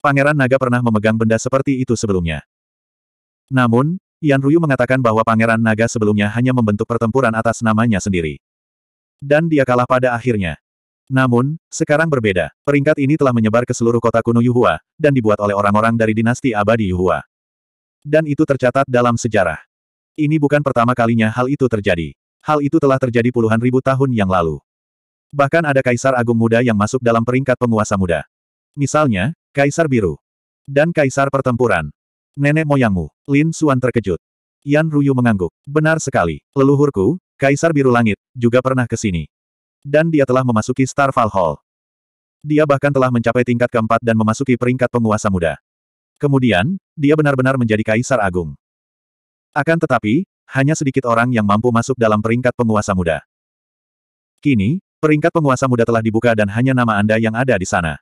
Pangeran Naga pernah memegang benda seperti itu sebelumnya. Namun, Yan Ruyu mengatakan bahwa Pangeran Naga sebelumnya hanya membentuk pertempuran atas namanya sendiri. Dan dia kalah pada akhirnya. Namun, sekarang berbeda, peringkat ini telah menyebar ke seluruh kota kuno Yuhua, dan dibuat oleh orang-orang dari dinasti abadi Yuhua. Dan itu tercatat dalam sejarah. Ini bukan pertama kalinya hal itu terjadi. Hal itu telah terjadi puluhan ribu tahun yang lalu. Bahkan ada kaisar agung muda yang masuk dalam peringkat penguasa muda. Misalnya, Kaisar Biru. Dan Kaisar Pertempuran. Nenek moyangmu. Lin Suan terkejut. Yan Ruyu mengangguk. Benar sekali. Leluhurku, Kaisar Biru Langit, juga pernah ke sini. Dan dia telah memasuki Starfall Hall. Dia bahkan telah mencapai tingkat keempat dan memasuki peringkat penguasa muda. Kemudian, dia benar-benar menjadi Kaisar Agung. Akan tetapi, hanya sedikit orang yang mampu masuk dalam peringkat penguasa muda. Kini, peringkat penguasa muda telah dibuka dan hanya nama Anda yang ada di sana.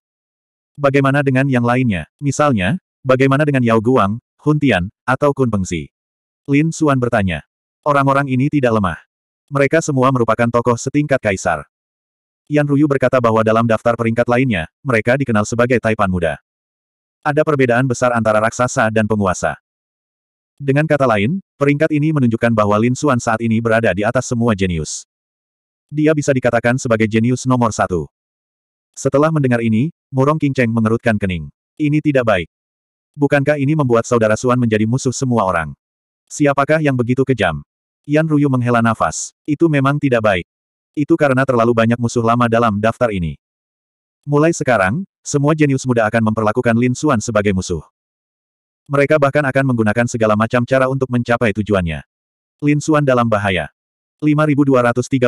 Bagaimana dengan yang lainnya? Misalnya, Bagaimana dengan Yao Guang, Hun Tian, atau Kun Pengsi? Lin Xuan bertanya. Orang-orang ini tidak lemah. Mereka semua merupakan tokoh setingkat kaisar. Yan Ruyu berkata bahwa dalam daftar peringkat lainnya, mereka dikenal sebagai Taipan Muda. Ada perbedaan besar antara raksasa dan penguasa. Dengan kata lain, peringkat ini menunjukkan bahwa Lin Xuan saat ini berada di atas semua jenius. Dia bisa dikatakan sebagai jenius nomor satu. Setelah mendengar ini, Murong King Cheng mengerutkan kening. Ini tidak baik. Bukankah ini membuat saudara Suan menjadi musuh semua orang? Siapakah yang begitu kejam? Yan Ruyu menghela nafas. Itu memang tidak baik. Itu karena terlalu banyak musuh lama dalam daftar ini. Mulai sekarang, semua jenius muda akan memperlakukan Lin Suan sebagai musuh. Mereka bahkan akan menggunakan segala macam cara untuk mencapai tujuannya. Lin Suan dalam bahaya. 5235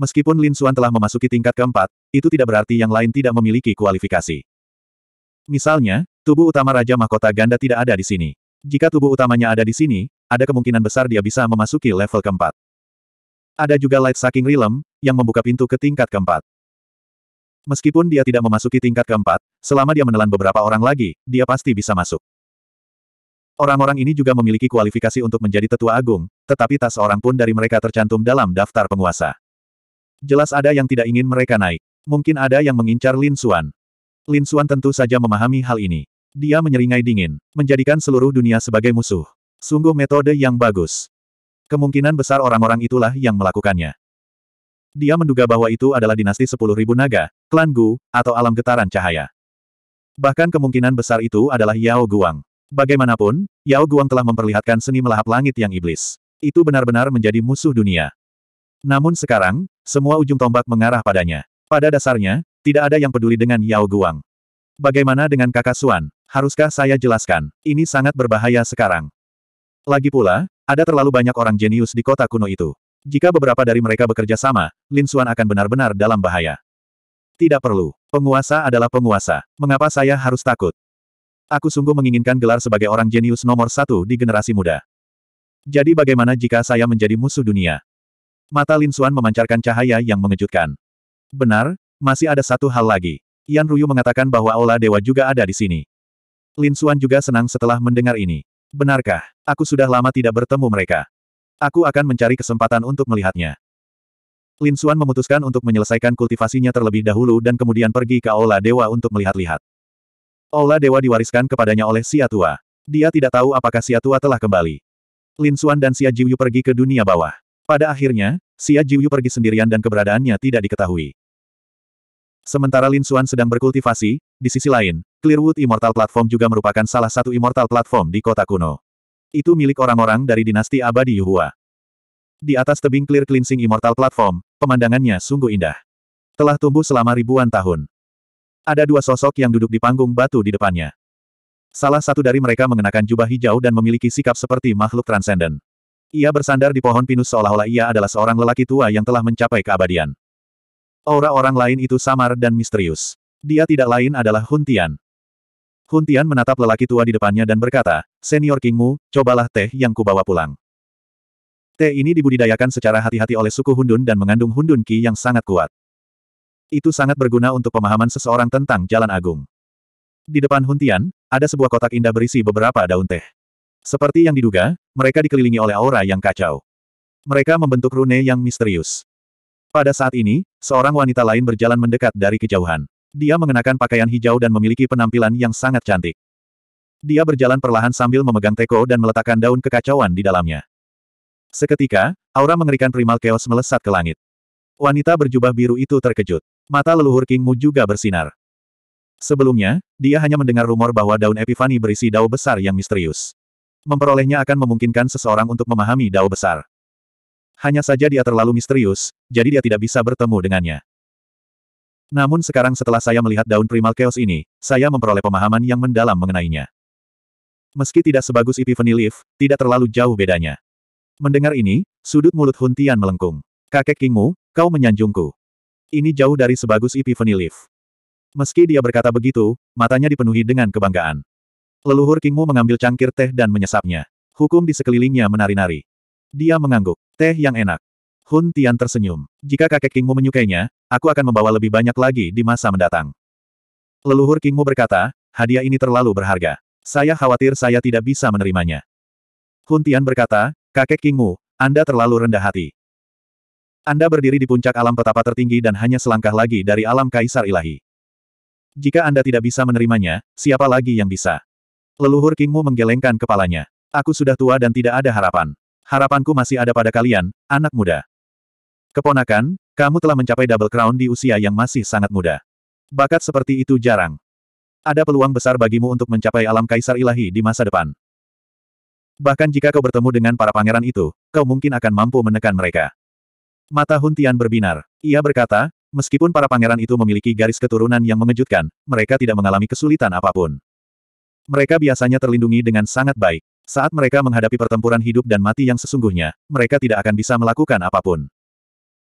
Meskipun Lin Suan telah memasuki tingkat keempat, itu tidak berarti yang lain tidak memiliki kualifikasi. Misalnya, Tubuh utama Raja Mahkota Ganda tidak ada di sini. Jika tubuh utamanya ada di sini, ada kemungkinan besar dia bisa memasuki level keempat. Ada juga Light Saking Realm, yang membuka pintu ke tingkat keempat. Meskipun dia tidak memasuki tingkat keempat, selama dia menelan beberapa orang lagi, dia pasti bisa masuk. Orang-orang ini juga memiliki kualifikasi untuk menjadi tetua agung, tetapi tak seorang pun dari mereka tercantum dalam daftar penguasa. Jelas ada yang tidak ingin mereka naik. Mungkin ada yang mengincar Lin Xuan. Lin Xuan tentu saja memahami hal ini. Dia menyeringai dingin, menjadikan seluruh dunia sebagai musuh. Sungguh metode yang bagus. Kemungkinan besar orang-orang itulah yang melakukannya. Dia menduga bahwa itu adalah dinasti sepuluh ribu naga, klan Gu, atau alam getaran cahaya. Bahkan kemungkinan besar itu adalah Yao Guang. Bagaimanapun, Yao Guang telah memperlihatkan seni melahap langit yang iblis. Itu benar-benar menjadi musuh dunia. Namun sekarang, semua ujung tombak mengarah padanya. Pada dasarnya, tidak ada yang peduli dengan Yao Guang. Bagaimana dengan kakak Suan? Haruskah saya jelaskan? Ini sangat berbahaya sekarang. Lagi pula, ada terlalu banyak orang jenius di kota kuno itu. Jika beberapa dari mereka bekerja sama, Lin Xuan akan benar-benar dalam bahaya. Tidak perlu. Penguasa adalah penguasa. Mengapa saya harus takut? Aku sungguh menginginkan gelar sebagai orang jenius nomor satu di generasi muda. Jadi bagaimana jika saya menjadi musuh dunia? Mata Lin Xuan memancarkan cahaya yang mengejutkan. Benar, masih ada satu hal lagi. Yan Ruyu mengatakan bahwa Ola Dewa juga ada di sini. Lin Suan juga senang setelah mendengar ini. Benarkah? Aku sudah lama tidak bertemu mereka. Aku akan mencari kesempatan untuk melihatnya. Lin Suan memutuskan untuk menyelesaikan kultivasinya terlebih dahulu dan kemudian pergi ke Aula Dewa untuk melihat-lihat. Aula Dewa diwariskan kepadanya oleh Xia Tua. Dia tidak tahu apakah Xia Tua telah kembali. Lin Suan dan Xia Jiuyu pergi ke dunia bawah. Pada akhirnya, Xia Jiuyu pergi sendirian dan keberadaannya tidak diketahui. Sementara Lin Suan sedang berkultivasi, di sisi lain, Clearwood Immortal Platform juga merupakan salah satu Immortal Platform di kota kuno. Itu milik orang-orang dari dinasti abadi Yuhua. Di atas tebing Clear Cleansing Immortal Platform, pemandangannya sungguh indah. Telah tumbuh selama ribuan tahun. Ada dua sosok yang duduk di panggung batu di depannya. Salah satu dari mereka mengenakan jubah hijau dan memiliki sikap seperti makhluk transenden. Ia bersandar di pohon pinus seolah-olah ia adalah seorang lelaki tua yang telah mencapai keabadian. Aura orang lain itu samar dan misterius. Dia tidak lain adalah Huntian. Hun Tian menatap lelaki tua di depannya dan berkata, Senior Kingmu, cobalah teh yang kubawa pulang. Teh ini dibudidayakan secara hati-hati oleh suku Hundun dan mengandung Hundun Ki yang sangat kuat. Itu sangat berguna untuk pemahaman seseorang tentang jalan agung. Di depan Hun Tian, ada sebuah kotak indah berisi beberapa daun teh. Seperti yang diduga, mereka dikelilingi oleh aura yang kacau. Mereka membentuk rune yang misterius. Pada saat ini, seorang wanita lain berjalan mendekat dari kejauhan. Dia mengenakan pakaian hijau dan memiliki penampilan yang sangat cantik. Dia berjalan perlahan sambil memegang teko dan meletakkan daun kekacauan di dalamnya. Seketika, aura mengerikan primal chaos melesat ke langit. Wanita berjubah biru itu terkejut. Mata leluhur King Mu juga bersinar. Sebelumnya, dia hanya mendengar rumor bahwa daun epifani berisi dao besar yang misterius. Memperolehnya akan memungkinkan seseorang untuk memahami dao besar. Hanya saja dia terlalu misterius, jadi dia tidak bisa bertemu dengannya. Namun sekarang setelah saya melihat daun primal chaos ini, saya memperoleh pemahaman yang mendalam mengenainya. Meski tidak sebagus Epiphany Leaf, tidak terlalu jauh bedanya. Mendengar ini, sudut mulut Huntian melengkung. Kakek Kingmu, kau menyanjungku. Ini jauh dari sebagus Epiphany Leaf. Meski dia berkata begitu, matanya dipenuhi dengan kebanggaan. Leluhur Kingmu mengambil cangkir teh dan menyesapnya. Hukum di sekelilingnya menari-nari. Dia mengangguk. Teh yang enak. Hun Tian tersenyum. Jika kakek Kingmu menyukainya, aku akan membawa lebih banyak lagi di masa mendatang. Leluhur Kingmu berkata, hadiah ini terlalu berharga. Saya khawatir saya tidak bisa menerimanya. Hun Tian berkata, kakek Kingmu, Anda terlalu rendah hati. Anda berdiri di puncak alam petapa tertinggi dan hanya selangkah lagi dari alam kaisar ilahi. Jika Anda tidak bisa menerimanya, siapa lagi yang bisa? Leluhur Kingmu menggelengkan kepalanya. Aku sudah tua dan tidak ada harapan. Harapanku masih ada pada kalian, anak muda. Keponakan, kamu telah mencapai double crown di usia yang masih sangat muda. Bakat seperti itu jarang. Ada peluang besar bagimu untuk mencapai alam kaisar ilahi di masa depan. Bahkan jika kau bertemu dengan para pangeran itu, kau mungkin akan mampu menekan mereka. Mata Huntian berbinar. Ia berkata, meskipun para pangeran itu memiliki garis keturunan yang mengejutkan, mereka tidak mengalami kesulitan apapun. Mereka biasanya terlindungi dengan sangat baik. Saat mereka menghadapi pertempuran hidup dan mati yang sesungguhnya, mereka tidak akan bisa melakukan apapun.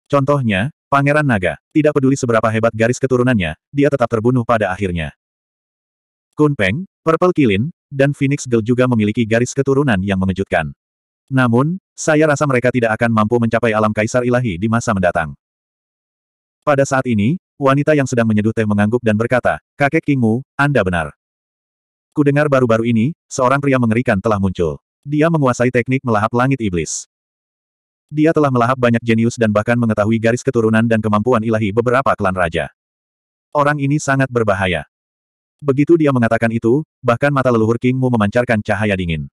Contohnya, Pangeran Naga. Tidak peduli seberapa hebat garis keturunannya, dia tetap terbunuh pada akhirnya. Kunpeng, Purple Kilin, dan Phoenix Girl juga memiliki garis keturunan yang mengejutkan. Namun, saya rasa mereka tidak akan mampu mencapai alam kaisar ilahi di masa mendatang. Pada saat ini, wanita yang sedang menyeduh teh mengangguk dan berkata, Kakek Kingmu, Anda benar. Kudengar baru-baru ini, seorang pria mengerikan telah muncul. Dia menguasai teknik melahap langit iblis. Dia telah melahap banyak jenius dan bahkan mengetahui garis keturunan dan kemampuan ilahi beberapa klan raja. Orang ini sangat berbahaya. Begitu dia mengatakan itu, bahkan mata leluhur Kingmu memancarkan cahaya dingin.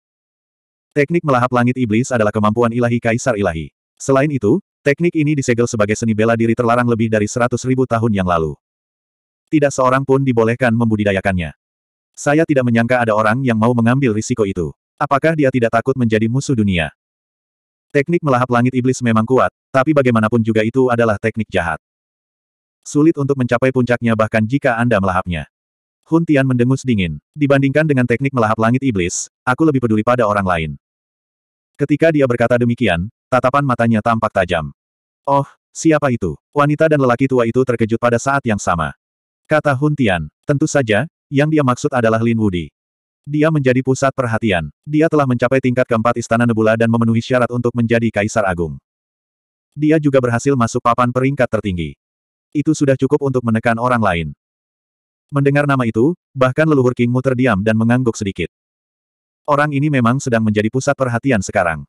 Teknik melahap langit iblis adalah kemampuan ilahi kaisar ilahi. Selain itu, teknik ini disegel sebagai seni bela diri terlarang lebih dari seratus ribu tahun yang lalu. Tidak seorang pun dibolehkan membudidayakannya. Saya tidak menyangka ada orang yang mau mengambil risiko itu. Apakah dia tidak takut menjadi musuh dunia? Teknik melahap langit iblis memang kuat, tapi bagaimanapun juga itu adalah teknik jahat. Sulit untuk mencapai puncaknya bahkan jika Anda melahapnya. Hun Tian mendengus dingin. Dibandingkan dengan teknik melahap langit iblis, aku lebih peduli pada orang lain. Ketika dia berkata demikian, tatapan matanya tampak tajam. Oh, siapa itu? Wanita dan lelaki tua itu terkejut pada saat yang sama. Kata Hun Tian, tentu saja, yang dia maksud adalah Lin Wudi. Dia menjadi pusat perhatian. Dia telah mencapai tingkat keempat Istana Nebula dan memenuhi syarat untuk menjadi Kaisar Agung. Dia juga berhasil masuk papan peringkat tertinggi. Itu sudah cukup untuk menekan orang lain. Mendengar nama itu, bahkan leluhur Kingmu terdiam dan mengangguk sedikit. Orang ini memang sedang menjadi pusat perhatian sekarang.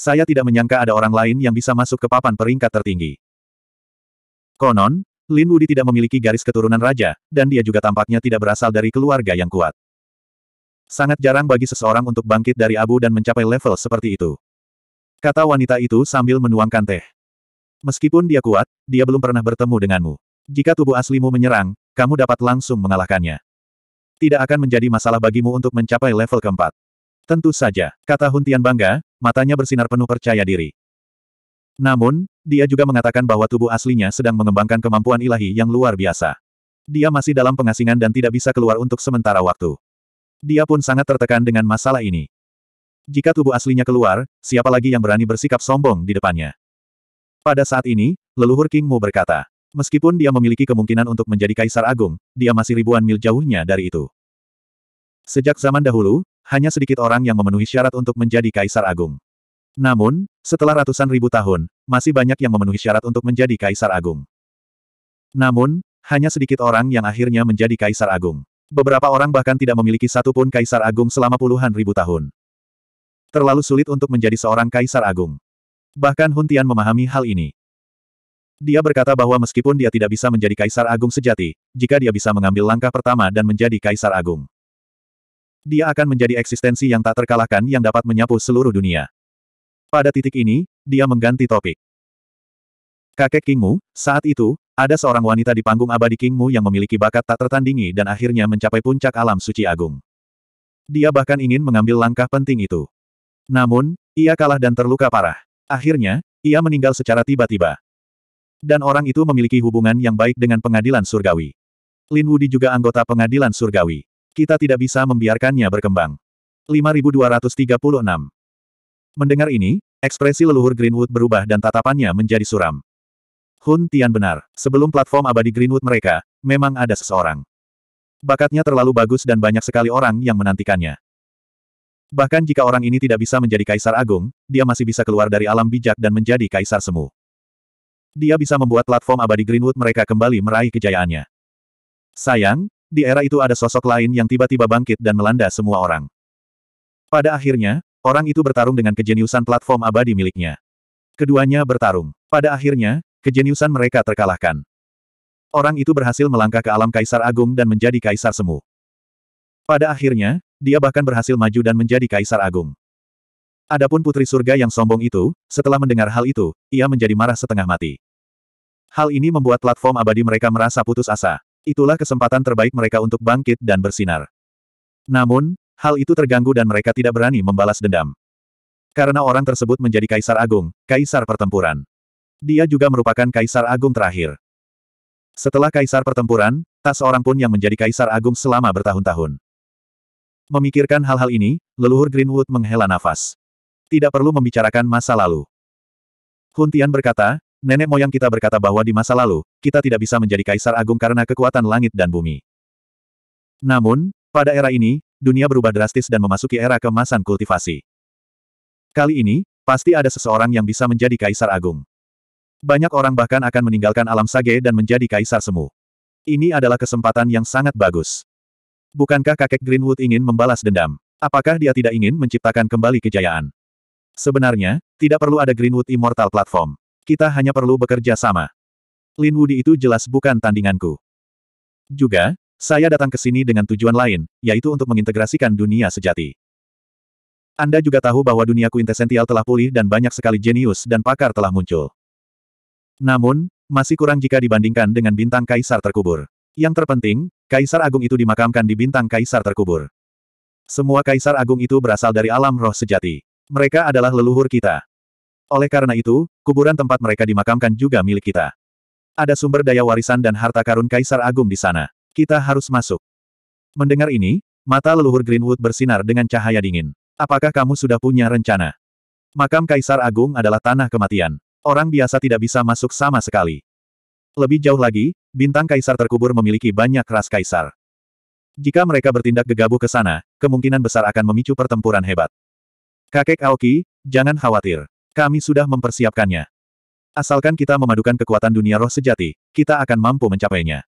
Saya tidak menyangka ada orang lain yang bisa masuk ke papan peringkat tertinggi. Konon, Lin Wudi tidak memiliki garis keturunan raja, dan dia juga tampaknya tidak berasal dari keluarga yang kuat. Sangat jarang bagi seseorang untuk bangkit dari abu dan mencapai level seperti itu. Kata wanita itu sambil menuangkan teh. Meskipun dia kuat, dia belum pernah bertemu denganmu. Jika tubuh aslimu menyerang, kamu dapat langsung mengalahkannya. Tidak akan menjadi masalah bagimu untuk mencapai level keempat. Tentu saja, kata Huntian bangga, matanya bersinar penuh percaya diri. Namun, dia juga mengatakan bahwa tubuh aslinya sedang mengembangkan kemampuan ilahi yang luar biasa. Dia masih dalam pengasingan dan tidak bisa keluar untuk sementara waktu. Dia pun sangat tertekan dengan masalah ini. Jika tubuh aslinya keluar, siapa lagi yang berani bersikap sombong di depannya? Pada saat ini, leluhur King Mu berkata, meskipun dia memiliki kemungkinan untuk menjadi kaisar agung, dia masih ribuan mil jauhnya dari itu. Sejak zaman dahulu, hanya sedikit orang yang memenuhi syarat untuk menjadi kaisar agung. Namun, setelah ratusan ribu tahun, masih banyak yang memenuhi syarat untuk menjadi kaisar agung. Namun, hanya sedikit orang yang akhirnya menjadi kaisar agung. Beberapa orang bahkan tidak memiliki satu pun kaisar agung selama puluhan ribu tahun. Terlalu sulit untuk menjadi seorang kaisar agung. Bahkan Huntian memahami hal ini. Dia berkata bahwa meskipun dia tidak bisa menjadi kaisar agung sejati, jika dia bisa mengambil langkah pertama dan menjadi kaisar agung, dia akan menjadi eksistensi yang tak terkalahkan yang dapat menyapu seluruh dunia. Pada titik ini, dia mengganti topik. Kakek Kingmu, saat itu, ada seorang wanita di panggung abadi Kingmu yang memiliki bakat tak tertandingi dan akhirnya mencapai puncak alam suci agung. Dia bahkan ingin mengambil langkah penting itu. Namun, ia kalah dan terluka parah. Akhirnya, ia meninggal secara tiba-tiba. Dan orang itu memiliki hubungan yang baik dengan pengadilan surgawi. Lin Wudi juga anggota pengadilan surgawi. Kita tidak bisa membiarkannya berkembang. 5236 Mendengar ini, ekspresi leluhur Greenwood berubah dan tatapannya menjadi suram. Hun Tian benar, sebelum platform abadi Greenwood mereka, memang ada seseorang. Bakatnya terlalu bagus dan banyak sekali orang yang menantikannya. Bahkan jika orang ini tidak bisa menjadi kaisar agung, dia masih bisa keluar dari alam bijak dan menjadi kaisar semu. Dia bisa membuat platform abadi Greenwood mereka kembali meraih kejayaannya. Sayang, di era itu ada sosok lain yang tiba-tiba bangkit dan melanda semua orang. Pada akhirnya, orang itu bertarung dengan kejeniusan platform abadi miliknya. Keduanya bertarung. Pada akhirnya, Kejeniusan mereka terkalahkan. Orang itu berhasil melangkah ke alam Kaisar Agung dan menjadi Kaisar Semu. Pada akhirnya, dia bahkan berhasil maju dan menjadi Kaisar Agung. Adapun Putri Surga yang sombong itu, setelah mendengar hal itu, ia menjadi marah setengah mati. Hal ini membuat platform abadi mereka merasa putus asa. Itulah kesempatan terbaik mereka untuk bangkit dan bersinar. Namun, hal itu terganggu dan mereka tidak berani membalas dendam. Karena orang tersebut menjadi Kaisar Agung, Kaisar Pertempuran. Dia juga merupakan kaisar agung terakhir. Setelah kaisar pertempuran, tak seorang pun yang menjadi kaisar agung selama bertahun-tahun. Memikirkan hal-hal ini, leluhur Greenwood menghela nafas. Tidak perlu membicarakan masa lalu. Huntian berkata, nenek moyang kita berkata bahwa di masa lalu, kita tidak bisa menjadi kaisar agung karena kekuatan langit dan bumi. Namun, pada era ini, dunia berubah drastis dan memasuki era kemasan kultivasi. Kali ini, pasti ada seseorang yang bisa menjadi kaisar agung. Banyak orang bahkan akan meninggalkan alam sage dan menjadi kaisar semu. Ini adalah kesempatan yang sangat bagus. Bukankah kakek Greenwood ingin membalas dendam? Apakah dia tidak ingin menciptakan kembali kejayaan? Sebenarnya, tidak perlu ada Greenwood Immortal Platform. Kita hanya perlu bekerja sama. Lin Woody itu jelas bukan tandinganku. Juga, saya datang ke sini dengan tujuan lain, yaitu untuk mengintegrasikan dunia sejati. Anda juga tahu bahwa dunia kuintesensial telah pulih dan banyak sekali jenius dan pakar telah muncul. Namun, masih kurang jika dibandingkan dengan bintang kaisar terkubur. Yang terpenting, kaisar agung itu dimakamkan di bintang kaisar terkubur. Semua kaisar agung itu berasal dari alam roh sejati. Mereka adalah leluhur kita. Oleh karena itu, kuburan tempat mereka dimakamkan juga milik kita. Ada sumber daya warisan dan harta karun kaisar agung di sana. Kita harus masuk. Mendengar ini, mata leluhur Greenwood bersinar dengan cahaya dingin. Apakah kamu sudah punya rencana? Makam Kaisar Agung adalah tanah kematian. Orang biasa tidak bisa masuk sama sekali. Lebih jauh lagi, bintang kaisar terkubur memiliki banyak ras kaisar. Jika mereka bertindak gegabah ke sana, kemungkinan besar akan memicu pertempuran hebat. Kakek Aoki, jangan khawatir. Kami sudah mempersiapkannya. Asalkan kita memadukan kekuatan dunia roh sejati, kita akan mampu mencapainya.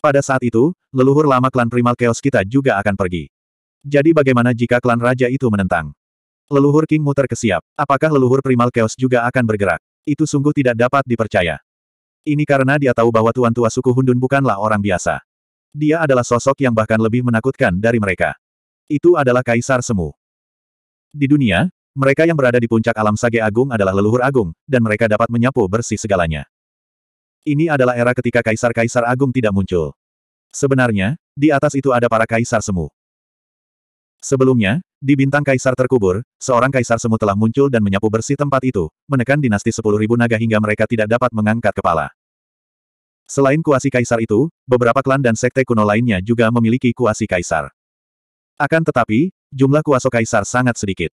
Pada saat itu, leluhur lama klan primal chaos kita juga akan pergi. Jadi bagaimana jika klan raja itu menentang? Leluhur King terkesiap. terkesiap. Apakah leluhur primal chaos juga akan bergerak? Itu sungguh tidak dapat dipercaya. Ini karena dia tahu bahwa tuan tua suku Hundun bukanlah orang biasa. Dia adalah sosok yang bahkan lebih menakutkan dari mereka. Itu adalah Kaisar Semu. Di dunia, mereka yang berada di puncak alam Sage Agung adalah leluhur agung, dan mereka dapat menyapu bersih segalanya. Ini adalah era ketika kaisar-kaisar agung tidak muncul. Sebenarnya, di atas itu ada para kaisar semu. Sebelumnya, di bintang kaisar terkubur, seorang kaisar semut telah muncul dan menyapu bersih tempat itu, menekan dinasti sepuluh ribu naga hingga mereka tidak dapat mengangkat kepala. Selain kuasi kaisar itu, beberapa klan dan sekte kuno lainnya juga memiliki kuasi kaisar. Akan tetapi, jumlah kuasa kaisar sangat sedikit.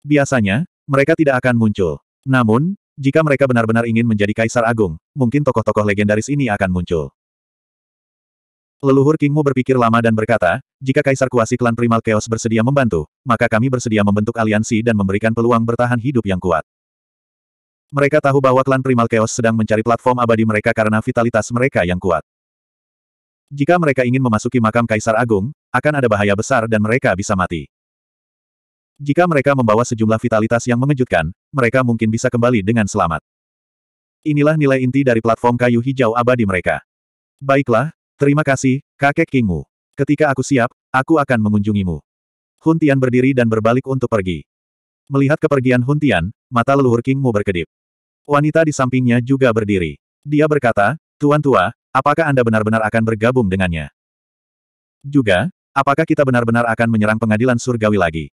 Biasanya, mereka tidak akan muncul. Namun, jika mereka benar-benar ingin menjadi kaisar agung, mungkin tokoh-tokoh legendaris ini akan muncul. Leluhur Kingmu berpikir lama dan berkata, jika Kaisar Kuasi Klan Primal Chaos bersedia membantu, maka kami bersedia membentuk aliansi dan memberikan peluang bertahan hidup yang kuat. Mereka tahu bahwa Klan Primal Chaos sedang mencari platform abadi mereka karena vitalitas mereka yang kuat. Jika mereka ingin memasuki makam Kaisar Agung, akan ada bahaya besar dan mereka bisa mati. Jika mereka membawa sejumlah vitalitas yang mengejutkan, mereka mungkin bisa kembali dengan selamat. Inilah nilai inti dari platform kayu hijau abadi mereka. Baiklah, Terima kasih, kakek Kingmu. Ketika aku siap, aku akan mengunjungimu. Hun Tian berdiri dan berbalik untuk pergi. Melihat kepergian Hun Tian, mata leluhur Kingmu berkedip. Wanita di sampingnya juga berdiri. Dia berkata, Tuan Tua, apakah Anda benar-benar akan bergabung dengannya? Juga, apakah kita benar-benar akan menyerang pengadilan surgawi lagi?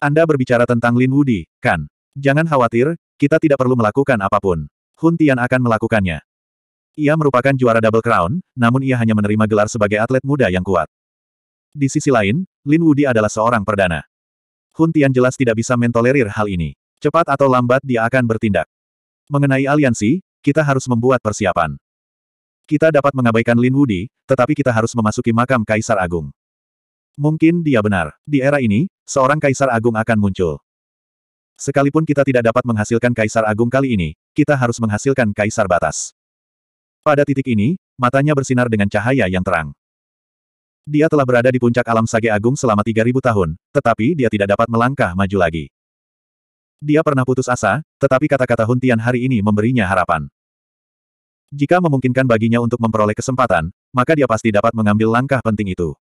Anda berbicara tentang Lin Wudi, kan? Jangan khawatir, kita tidak perlu melakukan apapun. Hun Tian akan melakukannya. Ia merupakan juara Double Crown, namun ia hanya menerima gelar sebagai atlet muda yang kuat. Di sisi lain, Lin Wudi adalah seorang perdana. Hun Tian jelas tidak bisa mentolerir hal ini. Cepat atau lambat dia akan bertindak. Mengenai aliansi, kita harus membuat persiapan. Kita dapat mengabaikan Lin Wudi, tetapi kita harus memasuki makam Kaisar Agung. Mungkin dia benar. Di era ini, seorang Kaisar Agung akan muncul. Sekalipun kita tidak dapat menghasilkan Kaisar Agung kali ini, kita harus menghasilkan Kaisar Batas. Pada titik ini, matanya bersinar dengan cahaya yang terang. Dia telah berada di puncak alam Sage Agung selama 3000 tahun, tetapi dia tidak dapat melangkah maju lagi. Dia pernah putus asa, tetapi kata-kata Huntian hari ini memberinya harapan. Jika memungkinkan baginya untuk memperoleh kesempatan, maka dia pasti dapat mengambil langkah penting itu.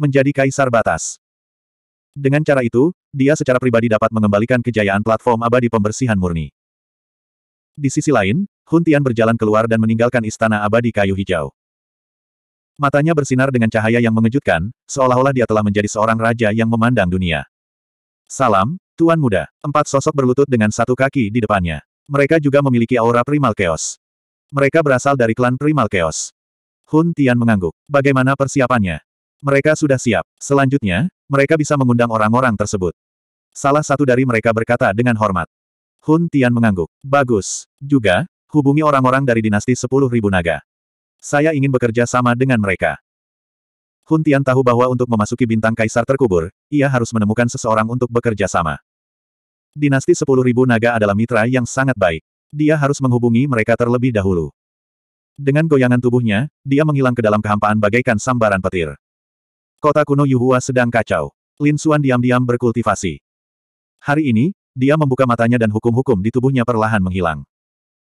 Menjadi kaisar batas. Dengan cara itu, dia secara pribadi dapat mengembalikan kejayaan platform abadi pembersihan murni. Di sisi lain, Huntian berjalan keluar dan meninggalkan istana abadi kayu hijau. Matanya bersinar dengan cahaya yang mengejutkan, seolah-olah dia telah menjadi seorang raja yang memandang dunia. Salam, Tuan Muda. Empat sosok berlutut dengan satu kaki di depannya. Mereka juga memiliki aura primal chaos. Mereka berasal dari klan primal chaos. Hun Tian mengangguk. Bagaimana persiapannya? Mereka sudah siap. Selanjutnya, mereka bisa mengundang orang-orang tersebut. Salah satu dari mereka berkata dengan hormat. Hun Tian mengangguk. Bagus. Juga, hubungi orang-orang dari dinasti sepuluh ribu naga. Saya ingin bekerja sama dengan mereka. Hun Tian tahu bahwa untuk memasuki bintang kaisar terkubur, ia harus menemukan seseorang untuk bekerja sama. Dinasti sepuluh ribu naga adalah mitra yang sangat baik. Dia harus menghubungi mereka terlebih dahulu. Dengan goyangan tubuhnya, dia menghilang ke dalam kehampaan bagaikan sambaran petir. Kota kuno Yuhua sedang kacau. Lin Xuan diam-diam berkultivasi. Hari ini, dia membuka matanya dan hukum-hukum di tubuhnya perlahan menghilang.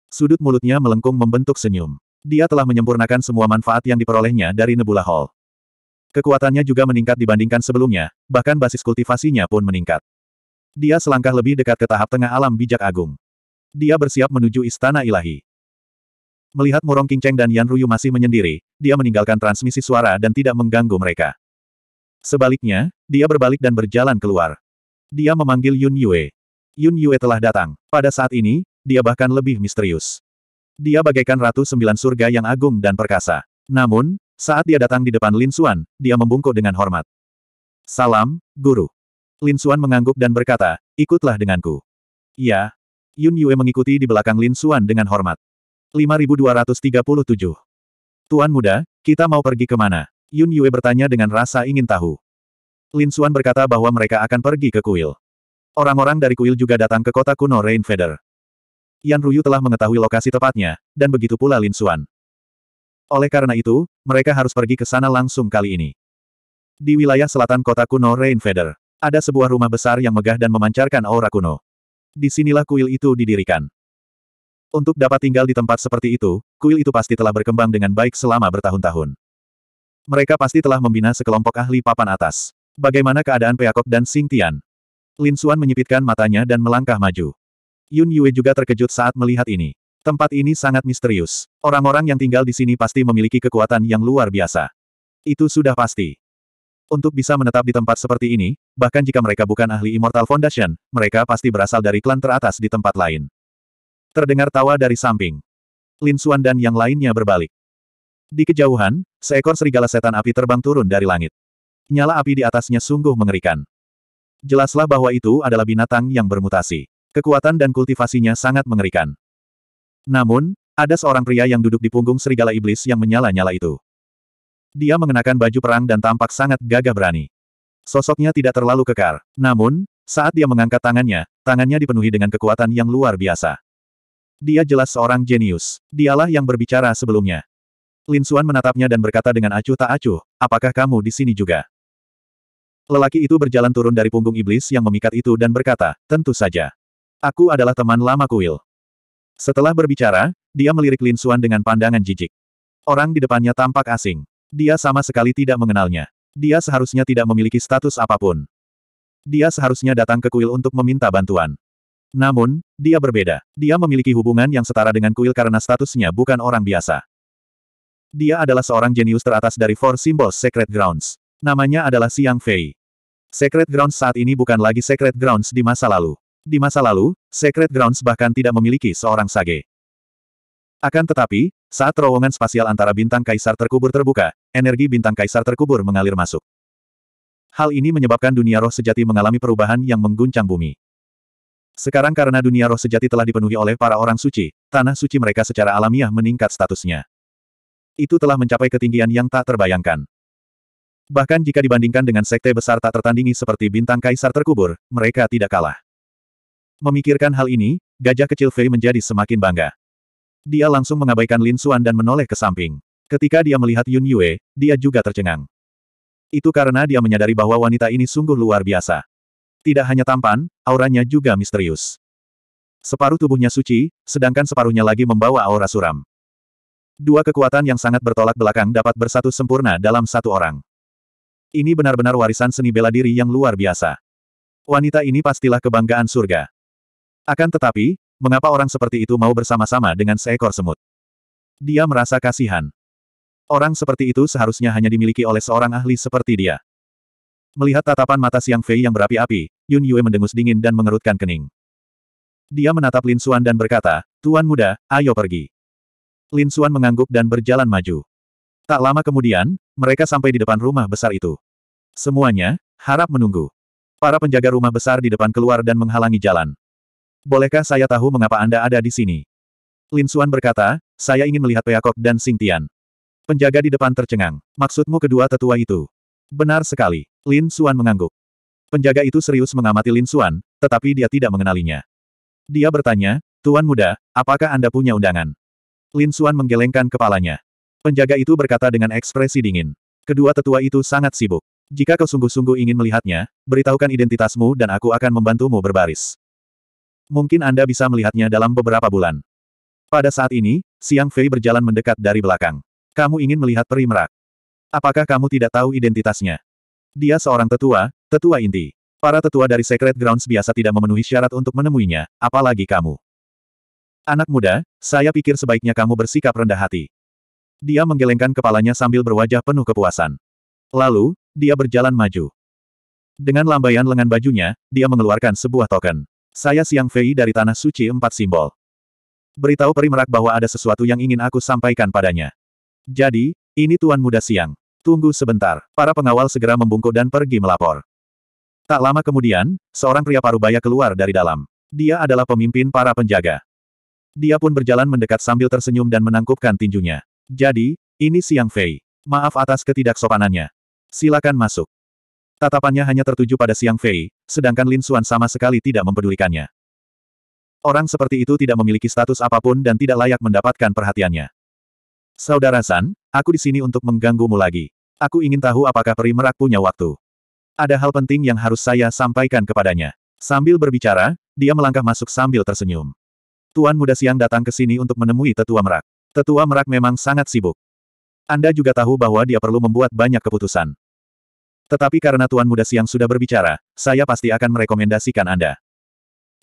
Sudut mulutnya melengkung membentuk senyum. Dia telah menyempurnakan semua manfaat yang diperolehnya dari Nebula Hall. Kekuatannya juga meningkat dibandingkan sebelumnya, bahkan basis kultivasinya pun meningkat. Dia selangkah lebih dekat ke tahap tengah alam bijak agung. Dia bersiap menuju istana ilahi. Melihat Murong Qingcheng dan Yan Ruyu masih menyendiri, dia meninggalkan transmisi suara dan tidak mengganggu mereka. Sebaliknya, dia berbalik dan berjalan keluar. Dia memanggil Yun Yue. Yun Yue telah datang. Pada saat ini, dia bahkan lebih misterius. Dia bagaikan Ratu Sembilan Surga yang agung dan perkasa. Namun, saat dia datang di depan Lin Xuan, dia membungkuk dengan hormat. Salam, Guru. Lin Xuan mengangguk dan berkata, ikutlah denganku. Ya. Yun Yue mengikuti di belakang Lin Xuan dengan hormat. 5237. Tuan muda, kita mau pergi ke mana? Yun Yue bertanya dengan rasa ingin tahu. Lin Xuan berkata bahwa mereka akan pergi ke kuil. Orang-orang dari kuil juga datang ke kota kuno Rainfeder. Yan Ruyu telah mengetahui lokasi tepatnya, dan begitu pula Lin Xuan. Oleh karena itu, mereka harus pergi ke sana langsung kali ini. Di wilayah selatan kota kuno Rainfeder, ada sebuah rumah besar yang megah dan memancarkan aura kuno. Di sinilah kuil itu didirikan. Untuk dapat tinggal di tempat seperti itu, kuil itu pasti telah berkembang dengan baik selama bertahun-tahun. Mereka pasti telah membina sekelompok ahli papan atas. Bagaimana keadaan Peakok dan Sing Tian? Lin Xuan menyipitkan matanya dan melangkah maju. Yun Yue juga terkejut saat melihat ini. Tempat ini sangat misterius. Orang-orang yang tinggal di sini pasti memiliki kekuatan yang luar biasa. Itu sudah pasti. Untuk bisa menetap di tempat seperti ini, bahkan jika mereka bukan ahli Immortal Foundation, mereka pasti berasal dari klan teratas di tempat lain. Terdengar tawa dari samping. Lin Xuan dan yang lainnya berbalik. Di kejauhan, seekor serigala setan api terbang turun dari langit. Nyala api di atasnya sungguh mengerikan. Jelaslah bahwa itu adalah binatang yang bermutasi. Kekuatan dan kultivasinya sangat mengerikan. Namun, ada seorang pria yang duduk di punggung serigala iblis yang menyala-nyala itu. Dia mengenakan baju perang dan tampak sangat gagah berani. Sosoknya tidak terlalu kekar. Namun, saat dia mengangkat tangannya, tangannya dipenuhi dengan kekuatan yang luar biasa. Dia jelas seorang jenius. Dialah yang berbicara sebelumnya. Lin Suan menatapnya dan berkata dengan acuh tak acuh, apakah kamu di sini juga? Lelaki itu berjalan turun dari punggung iblis yang memikat itu dan berkata, tentu saja. Aku adalah teman lama Kuil. Setelah berbicara, dia melirik Lin Suan dengan pandangan jijik. Orang di depannya tampak asing. Dia sama sekali tidak mengenalnya. Dia seharusnya tidak memiliki status apapun. Dia seharusnya datang ke Kuil untuk meminta bantuan. Namun, dia berbeda. Dia memiliki hubungan yang setara dengan Kuil karena statusnya bukan orang biasa. Dia adalah seorang jenius teratas dari Four Symbols Secret Grounds. Namanya adalah Siang Fei. Secret Grounds saat ini bukan lagi Secret Grounds di masa lalu. Di masa lalu, Secret Grounds bahkan tidak memiliki seorang sage. Akan tetapi, saat terowongan spasial antara bintang kaisar terkubur terbuka, energi bintang kaisar terkubur mengalir masuk. Hal ini menyebabkan dunia roh sejati mengalami perubahan yang mengguncang bumi. Sekarang karena dunia roh sejati telah dipenuhi oleh para orang suci, tanah suci mereka secara alamiah meningkat statusnya. Itu telah mencapai ketinggian yang tak terbayangkan. Bahkan jika dibandingkan dengan sekte besar tak tertandingi seperti bintang kaisar terkubur, mereka tidak kalah. Memikirkan hal ini, gajah kecil Fei menjadi semakin bangga. Dia langsung mengabaikan Lin Xuan dan menoleh ke samping. Ketika dia melihat Yun Yue, dia juga tercengang. Itu karena dia menyadari bahwa wanita ini sungguh luar biasa. Tidak hanya tampan, auranya juga misterius. Separuh tubuhnya suci, sedangkan separuhnya lagi membawa aura suram. Dua kekuatan yang sangat bertolak belakang dapat bersatu sempurna dalam satu orang. Ini benar-benar warisan seni bela diri yang luar biasa. Wanita ini pastilah kebanggaan surga. Akan tetapi, mengapa orang seperti itu mau bersama-sama dengan seekor semut? Dia merasa kasihan. Orang seperti itu seharusnya hanya dimiliki oleh seorang ahli seperti dia. Melihat tatapan mata Siang Fei yang berapi-api, Yun Yue mendengus dingin dan mengerutkan kening. Dia menatap Lin Xuan dan berkata, Tuan muda, ayo pergi. Lin Xuan mengangguk dan berjalan maju. Tak lama kemudian, mereka sampai di depan rumah besar itu. Semuanya, harap menunggu. Para penjaga rumah besar di depan keluar dan menghalangi jalan. Bolehkah saya tahu mengapa Anda ada di sini? Lin Xuan berkata, saya ingin melihat Peakok dan Sing Tian. Penjaga di depan tercengang. Maksudmu kedua tetua itu? Benar sekali. Lin Xuan mengangguk. Penjaga itu serius mengamati Lin Xuan, tetapi dia tidak mengenalinya. Dia bertanya, Tuan muda, apakah Anda punya undangan? Lin Xuan menggelengkan kepalanya. Penjaga itu berkata dengan ekspresi dingin. Kedua tetua itu sangat sibuk. Jika kau sungguh-sungguh ingin melihatnya, beritahukan identitasmu dan aku akan membantumu berbaris. Mungkin Anda bisa melihatnya dalam beberapa bulan. Pada saat ini, Siang Fei berjalan mendekat dari belakang. Kamu ingin melihat peri merak. Apakah kamu tidak tahu identitasnya? Dia seorang tetua, tetua inti. Para tetua dari Secret Grounds biasa tidak memenuhi syarat untuk menemuinya, apalagi kamu. Anak muda, saya pikir sebaiknya kamu bersikap rendah hati. Dia menggelengkan kepalanya sambil berwajah penuh kepuasan. Lalu, dia berjalan maju. Dengan lambaian lengan bajunya, dia mengeluarkan sebuah token. Saya Siang Fei dari Tanah Suci Empat Simbol. Beritahu peri merak bahwa ada sesuatu yang ingin aku sampaikan padanya. Jadi, ini Tuan Muda Siang. Tunggu sebentar. Para pengawal segera membungkuk dan pergi melapor. Tak lama kemudian, seorang pria parubaya keluar dari dalam. Dia adalah pemimpin para penjaga. Dia pun berjalan mendekat sambil tersenyum dan menangkupkan tinjunya. Jadi, ini Siang Fei. Maaf atas ketidaksopanannya. Silakan masuk. Tatapannya hanya tertuju pada Siang Fei, sedangkan Lin Xuan sama sekali tidak mempedulikannya. Orang seperti itu tidak memiliki status apapun dan tidak layak mendapatkan perhatiannya. Saudara San, aku di sini untuk mengganggumu lagi. Aku ingin tahu apakah peri merak punya waktu. Ada hal penting yang harus saya sampaikan kepadanya. Sambil berbicara, dia melangkah masuk sambil tersenyum. Tuan muda siang datang ke sini untuk menemui tetua merak. Tetua merak memang sangat sibuk. Anda juga tahu bahwa dia perlu membuat banyak keputusan. Tetapi karena Tuan Muda Siang sudah berbicara, saya pasti akan merekomendasikan Anda.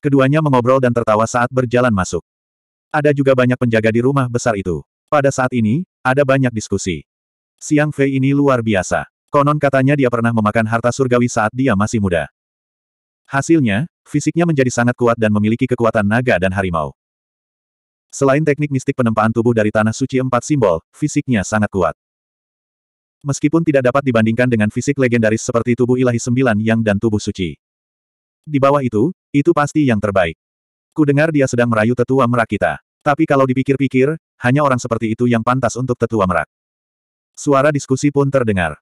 Keduanya mengobrol dan tertawa saat berjalan masuk. Ada juga banyak penjaga di rumah besar itu. Pada saat ini, ada banyak diskusi. Siang Fei ini luar biasa. Konon katanya dia pernah memakan harta surgawi saat dia masih muda. Hasilnya, fisiknya menjadi sangat kuat dan memiliki kekuatan naga dan harimau. Selain teknik mistik penempaan tubuh dari tanah suci empat simbol, fisiknya sangat kuat meskipun tidak dapat dibandingkan dengan fisik legendaris seperti tubuh ilahi sembilan yang dan tubuh suci. Di bawah itu, itu pasti yang terbaik. Ku dengar dia sedang merayu tetua merak kita. Tapi kalau dipikir-pikir, hanya orang seperti itu yang pantas untuk tetua merak. Suara diskusi pun terdengar.